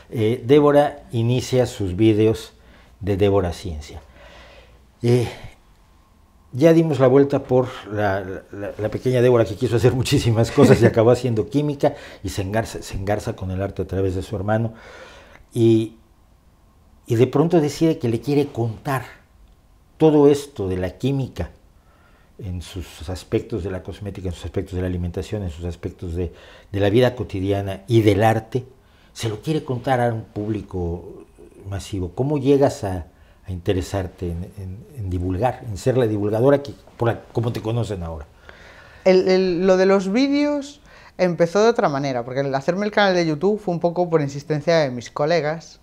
Speaker 1: eh, Débora inicia sus vídeos de Débora Ciencia. Eh, ya dimos la vuelta por la, pequeña Débora que quiso hacer muchísimas cosas y acabó haciendo química y se engarza, se engarza con el arte a través de su hermano. Y, de pronto decide que le quiere contar todo esto de la química en sus aspectos de la cosmética, en sus aspectos de la alimentación, en sus aspectos de la vida cotidiana y del arte, se lo quiere contar a un público masivo. ¿Cómo llegas a, a interesarte en, divulgar, en ser la divulgadora que, como te conocen ahora?
Speaker 2: El, lo de los vídeos empezó de otra manera, porque el hacerme el canal de YouTube fue un poco por insistencia de mis colegas,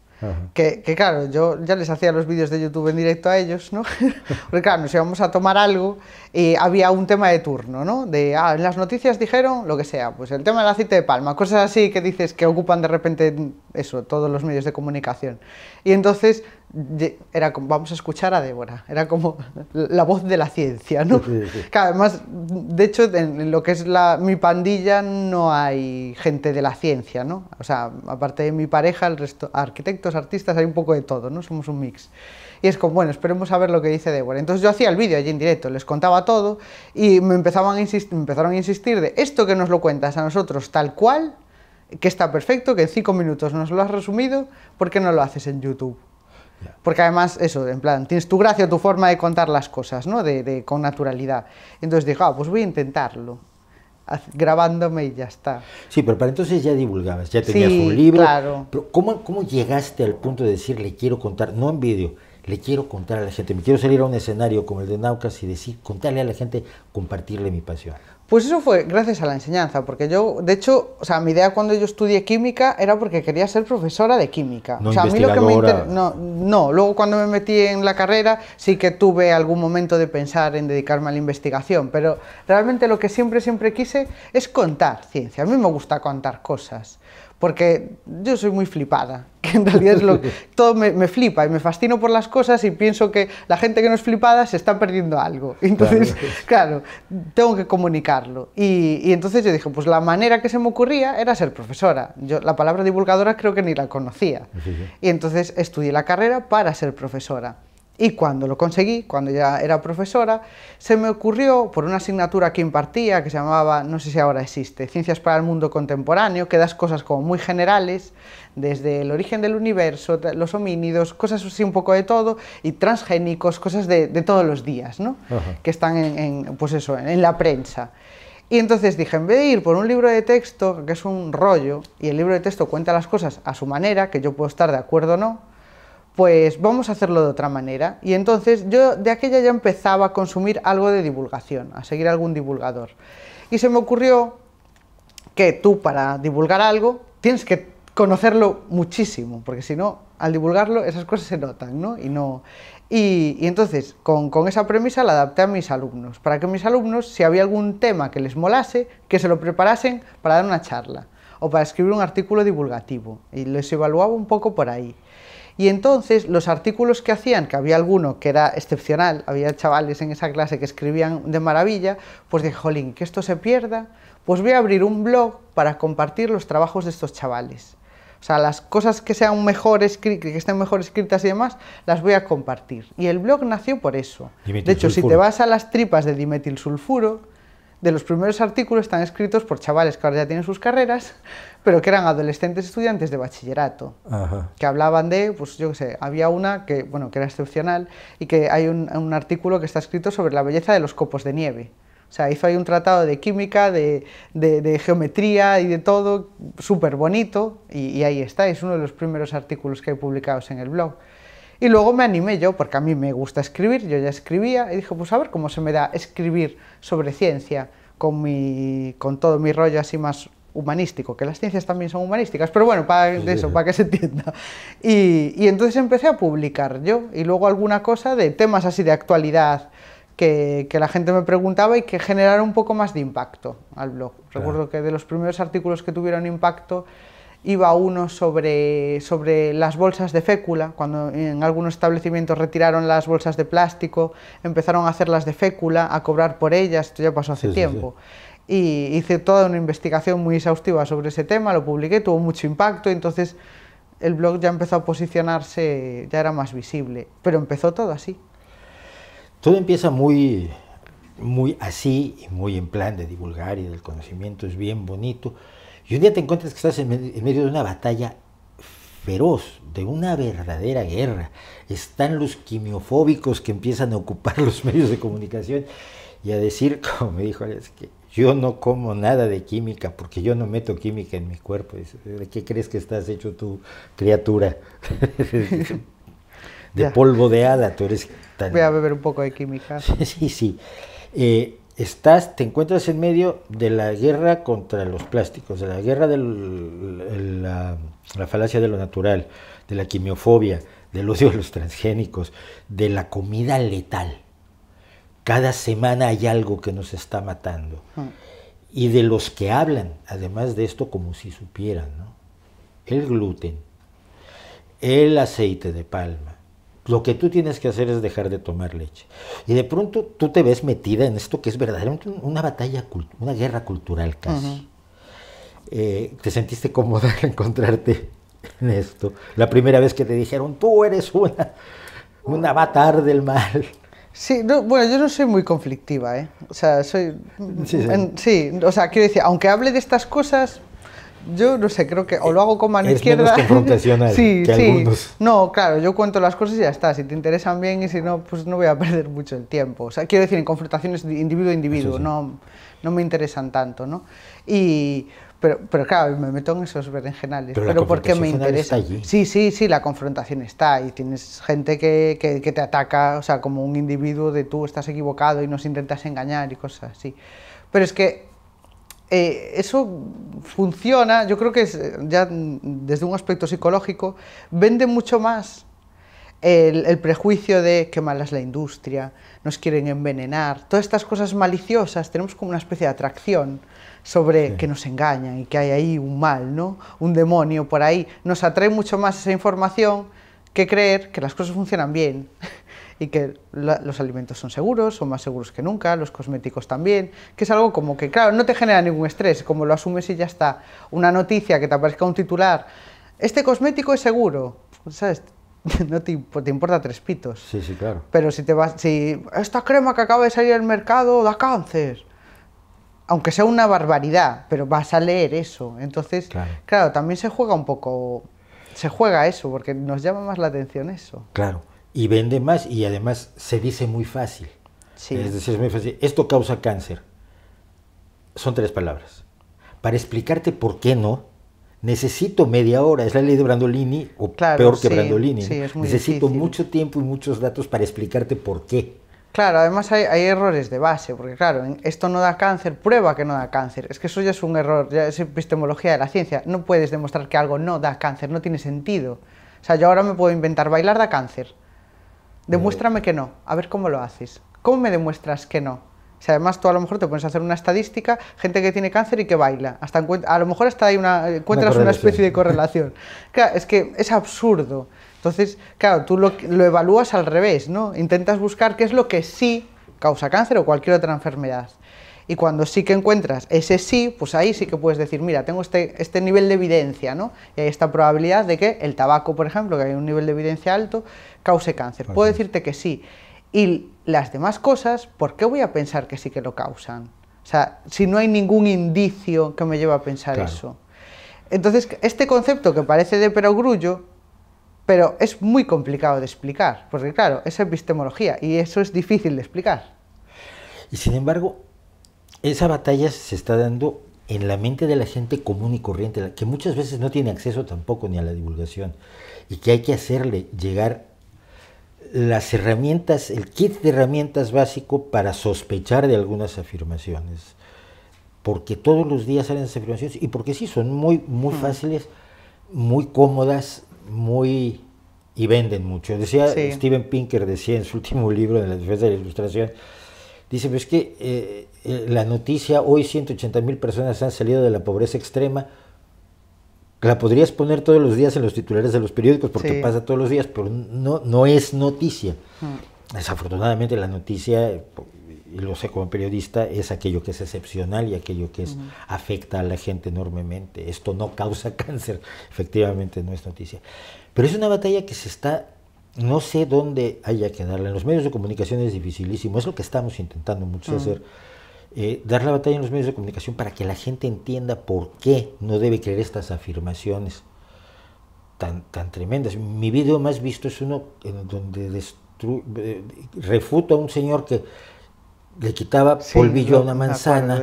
Speaker 2: que, claro, yo ya les hacía los vídeos de YouTube en directo a ellos, ¿no? Porque claro, nos íbamos a tomar algo y había un tema de turno, ¿no? De, ah, en las noticias dijeron lo que sea, pues el tema del aceite de palma, cosas así que dices que ocupan de repente eso, todos los medios de comunicación. Y entonces era como, vamos a escuchar a Débora, era como la voz de la ciencia, ¿no? además, de hecho, en, lo que es la, mi pandilla no hay gente de la ciencia, ¿no? sea, aparte de mi pareja, el resto, arquitectos, artistas, hay un poco de todo, ¿no? Somos un mix. Y es como, bueno, esperemos a ver lo que dice Débora. Entonces yo hacía el vídeo allí en directo, les contaba todo y me, empezaban empezaron a insistir de esto que nos lo cuentas a nosotros tal cual, que está perfecto, que en cinco minutos nos lo has resumido, ¿por qué no lo haces en YouTube? Porque además, eso, en plan, tienes tu gracia, tu forma de contar las cosas, ¿no? De, con naturalidad. Entonces dije, ah, pues voy a intentarlo grabándome y ya está.
Speaker 1: Sí, pero para entonces ya divulgabas, ya tenías un libro. Claro. Pero ¿cómo, ¿Cómo llegaste al punto de decir, le quiero contar, no en vídeo, le quiero contar a la gente, me quiero salir a un escenario como el de Naucas y decir, contarle a la gente, compartirle mi pasión?
Speaker 2: Pues eso fue gracias a la enseñanza, porque yo, de hecho, o sea, mi idea cuando yo estudié química era porque quería ser profesora de química. No o sea, a mí no, no, luego cuando me metí en la carrera sí que tuve algún momento de pensar en dedicarme a la investigación, pero realmente lo que siempre, siempre quise es contar ciencia. A mí me gusta contar cosas porque yo soy muy flipada, que en realidad es lo todo me, flipa y me fascino por las cosas y pienso que la gente que no es flipada se está perdiendo algo. Entonces, claro, tengo que comunicarlo. Y, y, entonces yo dije, pues la manera que se me ocurría era ser profesora. Yo la palabra divulgadora creo que ni la conocía. Y entonces estudié la carrera para ser profesora. Y cuando lo conseguí, cuando ya era profesora, se me ocurrió, por una asignatura que impartía, que se llamaba, no sé si ahora existe, Ciencias para el Mundo Contemporáneo, que das cosas como muy generales, desde el origen del universo, los homínidos, cosas así un poco de todo, y transgénicos, cosas de, todos los días, ¿no? que están en, pues eso, en la prensa. Y entonces dije, en vez de ir por un libro de texto, que es un rollo, y el libro de texto cuenta las cosas a su manera, que yo puedo estar de acuerdo o no, pues vamos a hacerlo de otra manera. Y entonces yo de aquella ya empezaba a consumir algo de divulgación, a seguir algún divulgador. Y se me ocurrió que tú para divulgar algo tienes que conocerlo muchísimo, porque si no, al divulgarlo esas cosas se notan, ¿no? Y, no, y, entonces con, con, esa premisa la adapté a mis alumnos, para que mis alumnos, si había algún tema que les molase, que se lo preparasen para dar una charla o para escribir un artículo divulgativo, y les evaluaba un poco por ahí. Y entonces los artículos que hacían, que había alguno que era excepcional, había chavales en esa clase que escribían de maravilla, pues dije, jolín, que esto se pierda, pues voy a abrir un blog para compartir los trabajos de estos chavales. O sea, las cosas que sean mejor estén mejor escritas y demás, las voy a compartir. Y el blog nació por eso.
Speaker 1: De hecho, si te
Speaker 2: vas a las tripas de dimetilsulfuro, de los primeros artículos están escritos por chavales que ahora ya tienen sus carreras, pero que eran adolescentes estudiantes de bachillerato, que hablaban de, pues yo qué sé, había una que, bueno, que era excepcional y que hay un, artículo que está escrito sobre la belleza de los copos de nieve. O sea, hizo ahí un tratado de química, de, de, geometría y de todo, súper bonito, y, y ahí está, es uno de los primeros artículos que hay publicados en el blog. Y luego me animé yo, porque a mí me gusta escribir, yo ya escribía, y dije, pues a ver cómo se me da escribir sobre ciencia con, mi, con todo mi rollo así más humanístico, que las ciencias también son humanísticas, pero bueno, para eso, para que se entienda. Y, y, entonces empecé a publicar yo, y luego alguna cosa de temas así de actualidad que, que la gente me preguntaba y que generara un poco más de impacto al blog. Recuerdo que de los primeros artículos que tuvieron impacto iba uno sobre, sobre las bolsas de fécula, cuando en algunos establecimientos retiraron las bolsas de plástico, empezaron a hacerlas de fécula, a cobrar por ellas, esto ya pasó hace tiempo. Y hice toda una investigación muy exhaustiva sobre ese tema, lo publiqué, tuvo mucho impacto, entonces el blog ya empezó a posicionarse, ya era más visible, pero empezó todo así.
Speaker 1: Todo empieza muy, muy así y muy en plan de divulgar y del conocimiento, es bien bonito, y un día te encuentras que estás en, medio de una batalla feroz, de una verdadera guerra. Están los quimiofóbicos que empiezan a ocupar los medios de comunicación y a decir, como me dijo, es que yo no como nada de química porque yo no meto química en mi cuerpo. ¿De qué crees que estás hecho tú, criatura? de polvo de hada, tú eres tan... Voy a beber un poco de química. sí, sí. Eh, estás, te encuentras en medio de la guerra contra los plásticos, de la guerra de la, falacia de lo natural, de la quimiofobia, del odio a los transgénicos, de la comida letal. Cada semana hay algo que nos está matando. Mm. Y de los que hablan, además de esto, como si supieran, ¿no? El gluten, el aceite de palma, lo que tú tienes que hacer es dejar de tomar leche. Y de pronto tú te ves metida en esto que es verdaderamente una batalla, una guerra cultural casi. Eh, te sentiste cómoda al encontrarte en esto. La primera vez que te dijeron, tú eres una,
Speaker 2: un avatar del mal. Sí, no, bueno, yo no soy muy conflictiva, ¿eh? O sea, soy... Sí, sí, o sea, quiero decir, aunque hable de estas cosas, yo no sé, creo que o lo hago con mano izquierda. Menos confrontacional sí, que sí. Algunos. No, claro, yo cuento las cosas y ya está. Si te interesan bien y si no, pues no voy a perder mucho el tiempo. O sea, quiero decir, en confrontaciones individuo a individuo, No, no me interesan tanto, ¿no? Y, pero, pero claro, me meto en esos berenjenales. Pero, pero porque me interesa. Está allí. Sí, sí, sí, la confrontación está y tienes gente que, que, que, te ataca, o sea, como un individuo de tú estás equivocado y nos intentas engañar y cosas así. Pero es que eh, eso funciona, yo creo que eh, ya desde un aspecto psicológico, vende mucho más el, prejuicio de que mala es la industria, nos quieren envenenar, todas estas cosas maliciosas, tenemos como una especie de atracción sobre que nos engañan y que hay ahí un mal, ¿no? un demonio por ahí. Nos atrae mucho más esa información que creer que las cosas funcionan bien y que los alimentos son seguros, son más seguros que nunca, los cosméticos también, que es algo como que, claro, no te genera ningún estrés, como lo asumes y ya está. Una noticia que te aparezca un titular, este cosmético es seguro, pues, ¿sabes? no pues, te, importa tres pitos. Sí, sí, claro. Pero si te vas, si esta crema que acaba de salir al mercado da cáncer, aunque sea una barbaridad, pero vas a leer eso. Entonces, claro, también se juega un poco, se juega eso, porque nos llama más la atención eso. Claro
Speaker 1: y vende más y además se dice muy fácil. Sí. Es decir, es muy fácil. Esto causa cáncer. Son tres palabras. Para explicarte por qué no, necesito media hora. Es la ley de Brandolini o peor que Brandolini. necesito mucho
Speaker 2: tiempo y muchos datos para
Speaker 1: explicarte por qué.
Speaker 2: Claro, además hay, hay, errores de base, porque claro, esto no da cáncer, prueba que no da cáncer. Es que eso ya es un error, ya es epistemología de la ciencia. No puedes demostrar que algo no da cáncer, no tiene sentido. O sea, yo ahora me puedo inventar bailar da cáncer. Demuéstrame eh. que no, a ver cómo lo haces. ¿Cómo me demuestras que no? Si además tú a lo mejor te pones a hacer una estadística, gente que tiene cáncer y que baila. Hasta a lo mejor hasta hay una, eh, encuentras una, especie de correlación. claro, es que es absurdo. Entonces, claro, tú lo, lo evalúas al revés, ¿no? Intentas buscar qué es lo que sí causa cáncer o cualquier otra enfermedad. Y cuando sí que encuentras ese sí, pues ahí sí que puedes decir, mira, tengo este, este nivel de evidencia, ¿no? Y hay esta probabilidad de que el tabaco, por ejemplo, que hay un nivel de evidencia alto, cause cáncer. Puedo decirte que sí. Y las demás cosas, ¿por qué voy a pensar que sí que lo causan? O sea, si no hay ningún indicio que me lleve a pensar eso. Entonces, este concepto que parece de perogrullo, pero es muy complicado de explicar, porque claro, es epistemología y eso es difícil de explicar. Y sin embargo,
Speaker 1: esa batalla se está dando en la mente de la gente común y corriente, que muchas veces no tiene acceso tampoco ni a la divulgación, y que hay que hacerle llegar las herramientas, el kit de herramientas básico para sospechar de algunas afirmaciones. Porque todos los días salen esas afirmaciones y porque sí, son muy, muy fáciles, muy cómodas, muy... y venden mucho. Decía Steven Pinker, decía en su último libro, de la defensa de la ilustración, dice, pues que eh, eh, la noticia, hoy 180 mil personas han salido de la pobreza extrema, la podrías poner todos los días en los titulares de los periódicos porque pasa todos los días, pero no, no es noticia. Mm. Desafortunadamente la noticia, y lo sé como periodista, es aquello que es excepcional y aquello que afecta a la gente enormemente. Esto no causa cáncer, efectivamente no es noticia. Pero es una batalla que se está no sé dónde haya que darla. En los medios de comunicación es dificilísimo. Es lo que estamos intentando mucho mm. hacer. Eh, dar la batalla en los medios de comunicación para que la gente entienda por qué no debe creer estas afirmaciones tan, tan tremendas. Mi video más visto es uno en donde eh, refuto a un señor que le quitaba polvillo a una manzana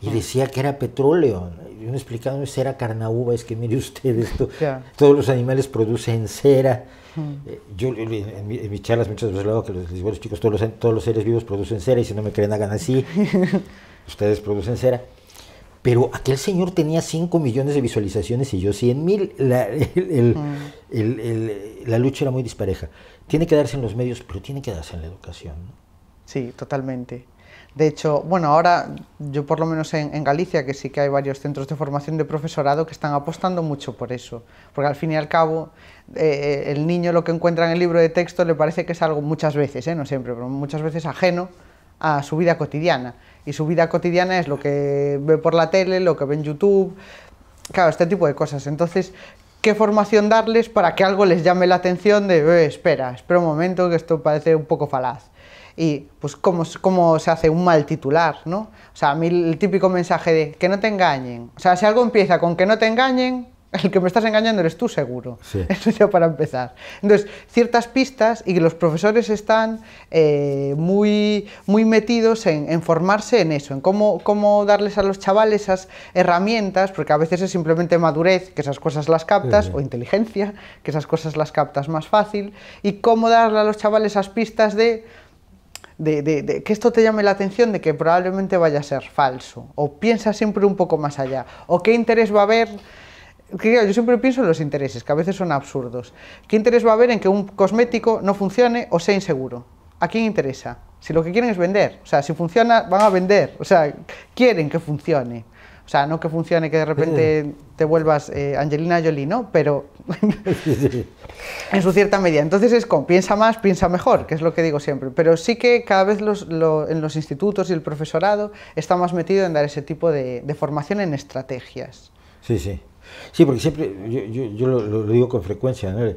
Speaker 1: y decía que era petróleo. Yo no explicaba, no era carnaúba, es que mire usted todos los animales producen cera. Eh, yo en, mis charlas muchas veces que les digo a los chicos, todos los, todos los seres vivos producen cera y si no me creen hagan así, ustedes producen cera. Pero aquel señor tenía 5 millones de visualizaciones y yo 100 mil. La, el, la, lucha era muy dispareja. Tiene que
Speaker 2: darse en los medios, pero tiene que darse en la educación. Sí, totalmente. De hecho, bueno, ahora yo por lo menos en, Galicia, que sí que hay varios centros de formación de profesorado que están apostando mucho por eso, porque al fin y al cabo eh, eh, el niño lo que encuentra en el libro de texto le parece que es algo muchas veces, eh, no siempre, pero muchas veces ajeno a su vida cotidiana. Y su vida cotidiana es lo que ve por la tele, lo que ve en YouTube, claro, este tipo de cosas. Entonces, ¿qué formación darles para que algo les llame la atención de, espera, espera un momento que esto parece un poco falaz? y pues cómo, cómo se hace un mal titular, ¿no? O sea, a mí el típico mensaje de que no te engañen. O sea, si algo empieza con que no te engañen, el que me estás engañando eres tú seguro. Eso ya para empezar. Entonces, ciertas pistas y los profesores están eh, muy, muy metidos en, formarse en eso, en cómo, cómo darles a los chavales esas herramientas, porque a veces es simplemente madurez, que esas cosas las captas, o inteligencia, que esas cosas las captas más fácil, y cómo darle a los chavales esas pistas de de, que esto te llame la atención de que probablemente vaya a ser falso, o piensa siempre un poco más allá, o qué interés va a haber, yo siempre pienso en los intereses, que a veces son absurdos, qué interés va a haber en que un cosmético no funcione o sea inseguro, ¿a quién interesa? Si lo que quieren es vender, o sea, si funciona, van a vender, o sea, quieren que funcione. O sea, no que funcione que de repente te vuelvas eh, Angelina Jolie, ¿no? Pero en su cierta medida. Entonces es con piensa más, piensa mejor, que es lo que digo siempre. Pero sí que cada vez los, en los institutos y el profesorado está más metido en dar ese tipo de, formación en estrategias.
Speaker 1: Sí, sí. Sí, porque siempre, yo, lo, lo, digo con frecuencia, ¿no?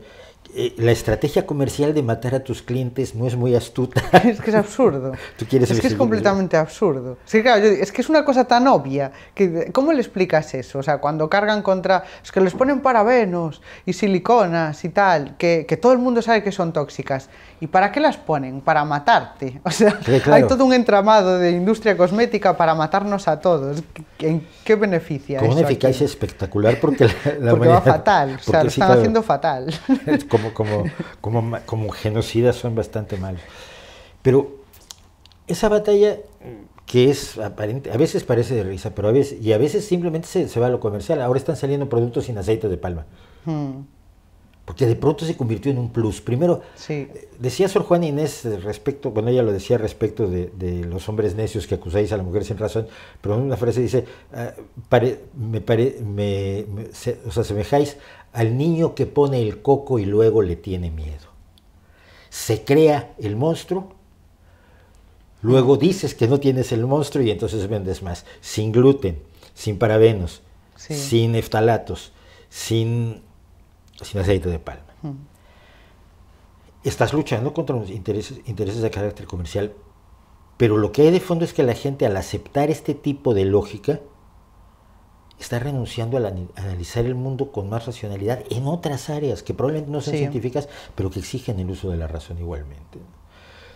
Speaker 1: Eh, la estrategia comercial de matar a tus clientes no es muy astuta.
Speaker 2: Es que es absurdo.
Speaker 1: ¿Tú quieres es que es completamente
Speaker 2: absurdo. claro, es que es una cosa tan obvia. Que, ¿Cómo le explicas eso? O sea, cuando cargan contra... Es que les ponen parabenos y siliconas y tal, que, todo el mundo sabe que son tóxicas. ¿Y para qué las ponen? Para matarte. O sea, hay todo un entramado de industria cosmética para matarnos a todos. ¿En qué beneficia? es una eficacia
Speaker 1: espectacular porque la, la porque fatal. o lo están haciendo fatal como, como, como, genocidas son bastante malos. Pero esa batalla que es aparente, a veces parece de risa, pero a veces, y a veces simplemente se, va a lo comercial. Ahora están saliendo productos sin aceite de palma. Hmm. Porque de pronto se convirtió en un plus. Primero, decía Sor Juana Inés respecto, bueno, ella lo decía respecto de, los hombres necios que acusáis a la mujer sin razón, pero en una frase dice, ah, me, me, os asemejáis al niño que pone el coco y luego le tiene miedo. Se crea el monstruo, luego dices que no tienes el monstruo y entonces vendes más, sin gluten, sin parabenos, sin eftalatos, sin, aceite de palma. Mm. Estás luchando contra los intereses de carácter comercial, pero lo que hay de fondo es que la gente al aceptar este tipo de lógica, está renunciando a analizar el mundo con más racionalidad en otras áreas que probablemente no sean científicas, pero que exigen el uso de la razón igualmente.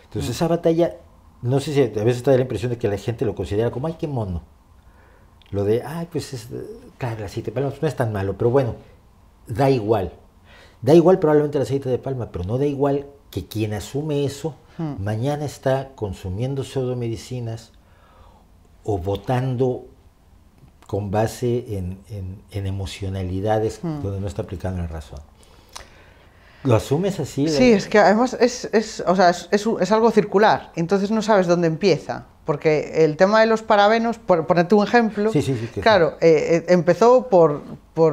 Speaker 1: Entonces mm. esa batalla, no sé si a veces te da la impresión de que la gente lo considera como, ay, qué mono. Lo de, ay, pues es, claro, el aceite de palma pues no es tan malo, pero bueno, da igual. Da igual probablemente el aceite de palma, pero no da igual que quien asume eso mm. mañana está consumiendo pseudomedicinas o votando con base en, emocionalidades hmm. donde no está aplicando la razón. ¿Lo asumes así? Sí, es
Speaker 2: que además es, algo circular, entonces no sabes dónde empieza. Porque el tema de los parabenos, por ponerte un ejemplo, claro, eh, eh, empezó por,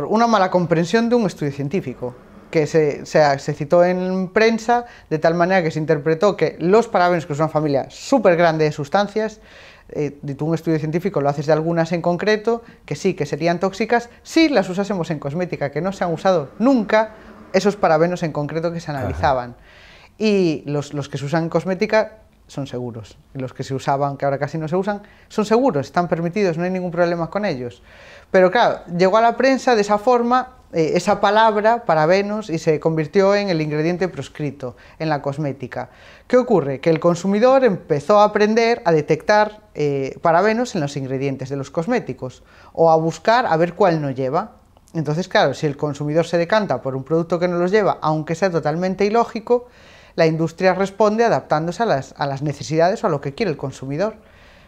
Speaker 2: una mala comprensión de un estudio científico que se, se, citó en prensa de tal manera que se interpretó que los parabenos, que es una familia súper grande de sustancias, eh, un estudio científico lo haces de algunas en concreto, que sí, que serían tóxicas, si las usásemos en cosmética, que no se han usado nunca esos parabenos en concreto que se analizaban. Y los, los que se usan en cosmética son seguros. Los que se usaban, que ahora casi no se usan, son seguros, están permitidos, no hay ningún problema con ellos. Pero claro, llegó a la prensa de esa forma eh, esa palabra, parabenos, y se convirtió en el ingrediente proscrito en la cosmética. ¿Qué ocurre? Que el consumidor empezó a aprender a detectar eh, parabenos en los ingredientes de los cosméticos o a buscar a ver cuál no lleva. Entonces, claro, si el consumidor se decanta por un producto que no los lleva, aunque sea totalmente ilógico, la industria responde adaptándose a las, necesidades o a lo que quiere el consumidor.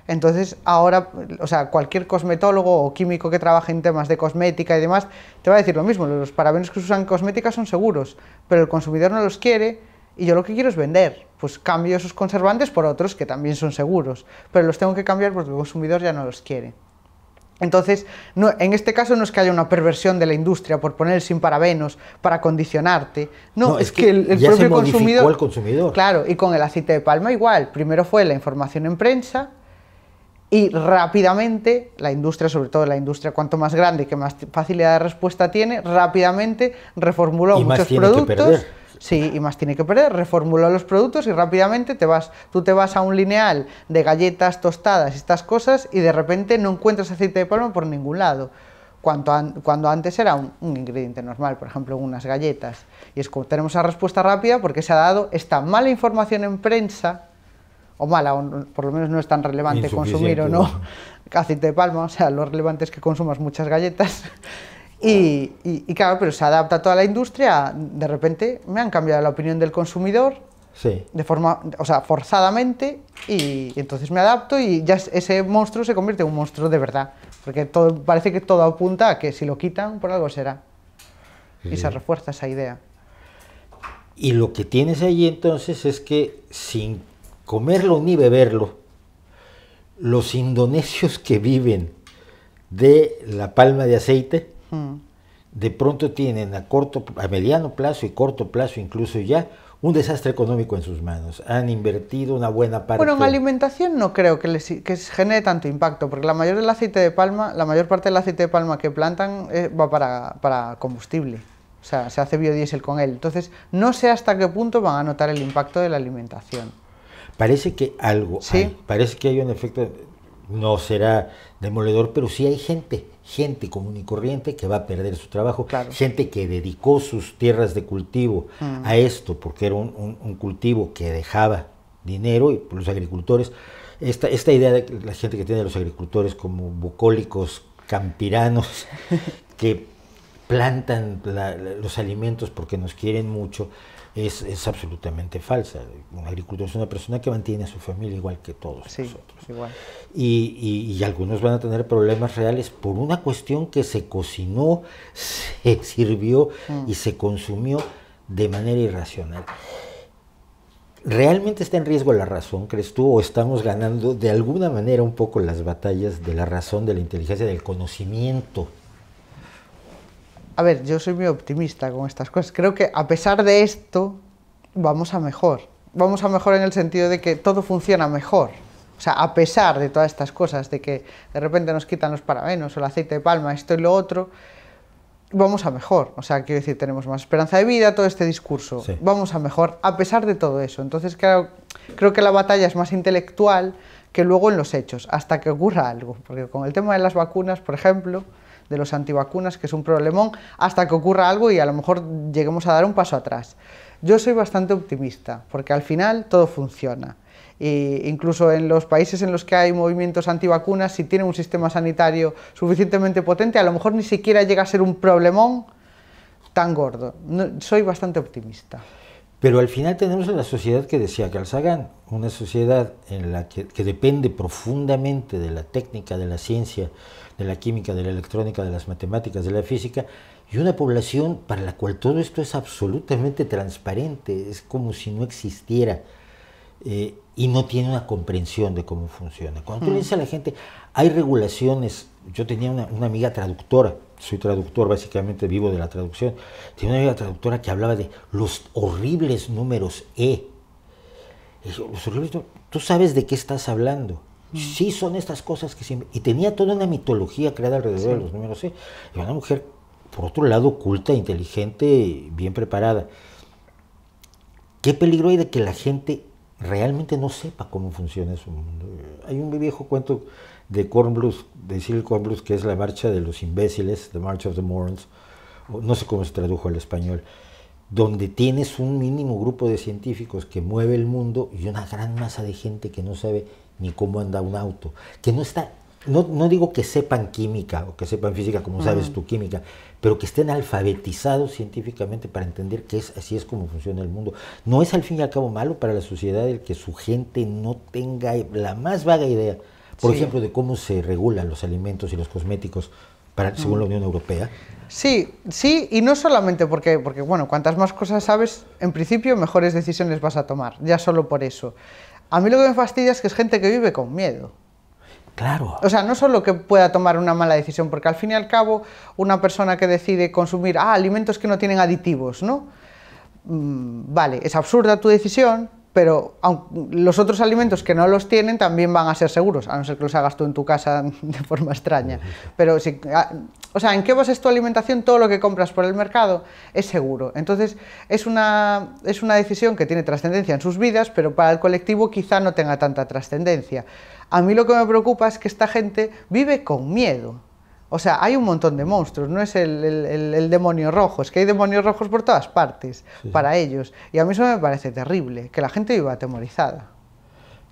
Speaker 2: Entonces, ahora, o sea, cualquier cosmetólogo o químico que trabaje en temas de cosmética y demás, te va a decir lo mismo, los parabenos que se usan en cosmética son seguros, pero el consumidor no los quiere y yo lo que quiero es vender. Pues cambio esos conservantes por otros que también son seguros, pero los tengo que cambiar porque el consumidor ya no los quiere. Entonces, no, en este caso no es que haya una perversión de la industria por poner sin parabenos para condicionarte. No, es, que, el, propio se consumidor, el consumidor. Claro, y con el aceite de palma igual. Primero fue la información en prensa y rápidamente la industria, sobre todo la industria cuanto más grande y que más facilidad de respuesta tiene, rápidamente reformuló muchos productos Sí, y más tiene que perder. Reformula los productos y rápidamente te vas, tú te vas a un lineal de galletas, tostadas, y estas cosas, y de repente no encuentras aceite de palma por ningún lado. Cuanto cuando antes era un, ingrediente normal, por ejemplo, unas galletas. Y es como tenemos la respuesta rápida porque se ha dado esta mala información en prensa, o mala, o por lo menos no es tan relevante consumir o no aceite de palma, o sea, lo relevante es que consumas muchas galletas. Y, claro, pero se adapta a toda la industria, de repente me han cambiado la opinión del consumidor, sí. de forma, o sea, forzadamente, y, entonces me adapto y ya ese monstruo se convierte en un monstruo de verdad, porque todo, parece que todo apunta a que si lo quitan, por algo será. Y se refuerza esa idea.
Speaker 1: Y lo que tienes ahí entonces es que sin comerlo ni beberlo, los indonesios que viven de la palma de aceite, de pronto tienen a corto, a mediano plazo y corto plazo incluso ya un desastre económico en sus manos. Han invertido una buena parte. Bueno, en
Speaker 2: alimentación no creo que, les, genere tanto impacto, porque la mayor del aceite de palma, la mayor parte del aceite de palma que plantan eh, va para, combustible. O sea, se hace biodiesel con él. Entonces, no sé hasta qué punto van a notar el impacto de la alimentación.
Speaker 1: Parece que algo parece que hay un efecto, no será demoledor, pero sí hay gente, gente común y corriente que va a perder su trabajo, gente que dedicó sus tierras de cultivo mm. a esto, porque era un, cultivo que dejaba dinero y los agricultores, esta, esta idea de la gente que tiene los agricultores como bucólicos, campiranos, que plantan los alimentos porque nos quieren mucho, es, absolutamente falsa. Un agricultor es una persona que mantiene a su familia igual que todos nosotros. Y, algunos van a tener problemas reales por una cuestión que se cocinó, se sirvió mm. y se consumió de manera irracional. ¿Realmente está en riesgo la razón, crees tú, o estamos ganando de alguna manera un poco las batallas de la razón, de la inteligencia, del conocimiento
Speaker 2: a ver, yo soy muy optimista con estas cosas. Creo que a pesar de esto, vamos a mejor. Vamos a mejor en el sentido de que todo funciona mejor. O sea, a pesar de todas estas cosas, de que de repente nos quitan los parabenos o el aceite de palma, esto y lo otro, vamos a mejor. O sea, quiero decir, tenemos más esperanza de vida, todo este discurso. Vamos a mejor a pesar de todo eso. Entonces creo que la batalla es más intelectual que luego en los hechos, hasta que ocurra algo. Porque con el tema de las vacunas, por ejemplo, de los antivacunas, que es un problemón, hasta que ocurra algo y a lo mejor lleguemos a dar un paso atrás. Yo soy bastante optimista, porque al final todo funciona. incluso en los países en los que hay movimientos antivacunas, si tienen un sistema sanitario suficientemente potente, a lo mejor ni siquiera llega a ser un problemón tan gordo. soy bastante optimista.
Speaker 1: Pero al final tenemos la sociedad que decía Carl Sagan, una sociedad en la que, que, depende profundamente de la técnica, de la ciencia, de la química, de la electrónica, de las matemáticas, de la física, y una población para la cual todo esto es absolutamente transparente, es como si no existiera. Eh, y no tiene una comprensión de cómo funciona. Cuando tú le mm. dices a la gente, hay regulaciones, yo tenía una, amiga traductora, soy traductor básicamente, vivo de la traducción, tenía una amiga traductora que hablaba de los horribles números E. Y tú sabes de qué estás hablando. Sí son estas cosas que siempre... Y tenía toda una mitología creada alrededor de los números. ¿eh? Y una mujer, por otro lado, culta, inteligente, bien preparada. ¿Qué peligro hay de que la gente realmente no sepa cómo funciona su mundo? Hay un viejo cuento de Cornbluth, de Cyril que es la marcha de los imbéciles, The March of the Morons, no sé cómo se tradujo al español, donde tienes un mínimo grupo de científicos que mueve el mundo y una gran masa de gente que no sabe ni cómo anda un auto, que no está, no, no digo que sepan química o que sepan física, como sabes tú tu química, pero que estén alfabetizados científicamente para entender que es, así es como funciona el mundo. No es al fin y al cabo malo para la sociedad el que su gente no tenga la más vaga idea, por ejemplo, de cómo
Speaker 2: se regulan
Speaker 1: los alimentos y los cosméticos para, según la Unión Europea.
Speaker 2: Sí, sí, y no solamente porque, porque, bueno, cuantas más cosas sabes, en principio mejores decisiones vas a tomar, ya solo por eso. A mí lo que me fastidia es que es gente que vive con miedo. Claro. O sea, no solo que pueda tomar una mala decisión, porque al fin y al cabo, una persona que decide consumir ah, alimentos que no tienen aditivos, ¿no? Mm, vale, es absurda tu decisión, pero los otros alimentos que no los tienen también van a ser seguros, a no ser que los hagas tú en tu casa de forma extraña. Pero si ah, o sea, en qué bases tu alimentación, todo lo que compras por el mercado es seguro. Entonces, es una, es una decisión que tiene trascendencia en sus vidas, pero para el colectivo quizá no tenga tanta trascendencia. A mí lo que me preocupa es que esta gente vive con miedo. O sea, hay un montón de monstruos, no es el, el, demonio rojo, es que hay demonios rojos por todas partes, para ellos. Y a mí eso me parece terrible, que la gente viva atemorizada.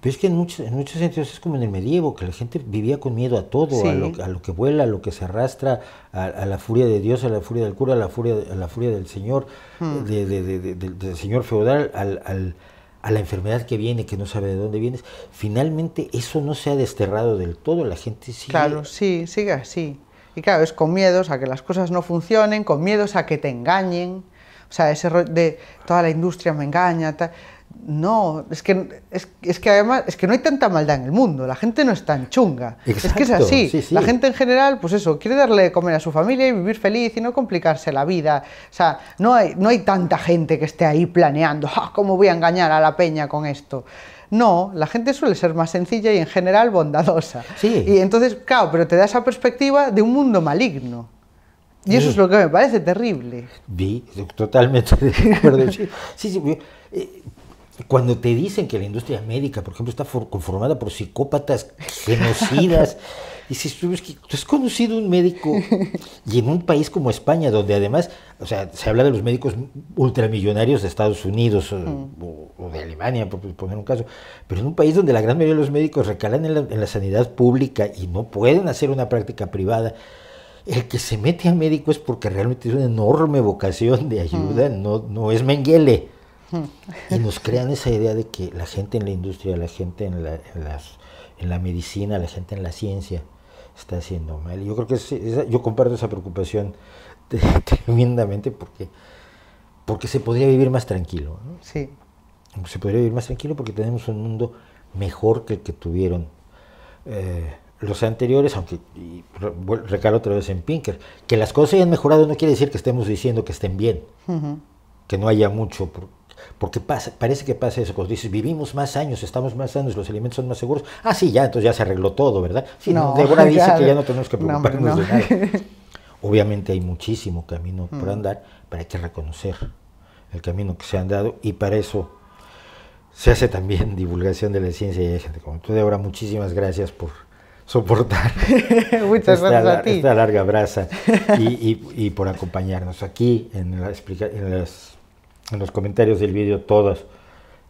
Speaker 1: Pero es que en muchos, en muchos sentidos es como en el medievo, que la gente vivía con miedo a todo, a, lo, a, lo, que vuela, a lo que se arrastra, a, la furia de Dios, a la furia del cura, a la furia, a la furia del señor, hmm. del señor feudal, al, a la enfermedad que viene, que no sabe de dónde vienes. Finalmente eso no se ha desterrado del todo, la
Speaker 2: gente sigue... Claro, sí, sigue así. Y claro, es con miedos a que las cosas no funcionen, con miedos a que te engañen, o sea, ese de toda la industria me engaña, tal no, es que, es, que además, es que no hay tanta maldad en el mundo, la gente no es tan chunga. es que es así. La gente en general, pues eso, quiere darle de comer a su familia y vivir feliz y no complicarse la vida. O sea, no hay, no hay tanta gente que esté ahí planeando, ah, ¿cómo voy a engañar a la peña con esto? No, la gente suele ser más sencilla y en general bondadosa. Sí. Y entonces, claro, pero te da esa perspectiva de un mundo maligno. Y eso es mm. lo que me parece terrible.
Speaker 1: Vi, totalmente de Sí, sí, sí. Cuando te dicen que la industria médica, por ejemplo, está conformada por psicópatas, genocidas, y si es tú has conocido un médico y en un país como España, donde además, o sea, se habla de los médicos ultramillonarios de Estados Unidos o, mm. de Alemania, por poner un caso, pero en un país donde la gran mayoría de los médicos recalan en la, sanidad pública y no pueden hacer una práctica privada, el que se mete a médico es porque realmente es una enorme vocación de ayuda, mm. no, no es Mengele. Y nos crean esa idea de que la gente en la industria, la gente en la, en la medicina, la gente en la ciencia está haciendo mal. Yo creo que yo comparto esa preocupación tremendamente porque, porque se podría vivir más tranquilo. Sí. Se podría vivir más tranquilo porque tenemos un mundo mejor que el que tuvieron eh, los anteriores, aunque y, recalo otra vez en Pinker, que las cosas hayan mejorado no quiere decir que estemos diciendo que estén bien, que no haya mucho porque parece que pasa eso, cuando dices, vivimos más años, estamos más años, los alimentos son más seguros, ah, sí, ya, entonces ya se arregló todo, ¿verdad? Sí, no, dice que ya no tenemos que preocuparnos de nada. Obviamente hay muchísimo camino por mm. andar, pero hay que reconocer el camino que se han dado y para eso se hace también divulgación de la ciencia y hay gente como tú, Débora, muchísimas gracias por soportar
Speaker 2: Muchas esta,
Speaker 1: larga brasa y, por acompañarnos aquí en, la, en las en los comentarios del vídeo todos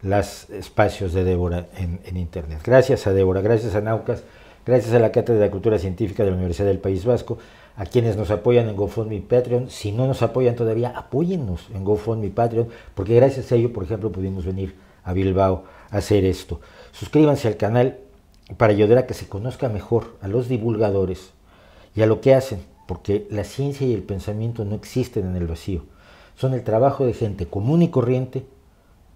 Speaker 1: los espacios de Débora en, Internet. Gracias a Débora, gracias a Naucas, gracias a la Cátedra de Cultura Científica de la Universidad del País Vasco, a quienes nos apoyan en GoFundMe Patreon. Si no nos apoyan todavía, apóyennos en GoFundMe Patreon, porque gracias a ello, por ejemplo, pudimos venir a Bilbao a hacer esto. Suscríbanse al canal para ayudar a que se conozca mejor a los divulgadores y a lo que hacen, porque la ciencia y el pensamiento no existen en el vacío son el trabajo de gente común y corriente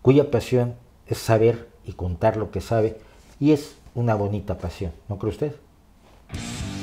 Speaker 1: cuya pasión es saber y contar lo que sabe y es una bonita pasión, ¿no cree usted?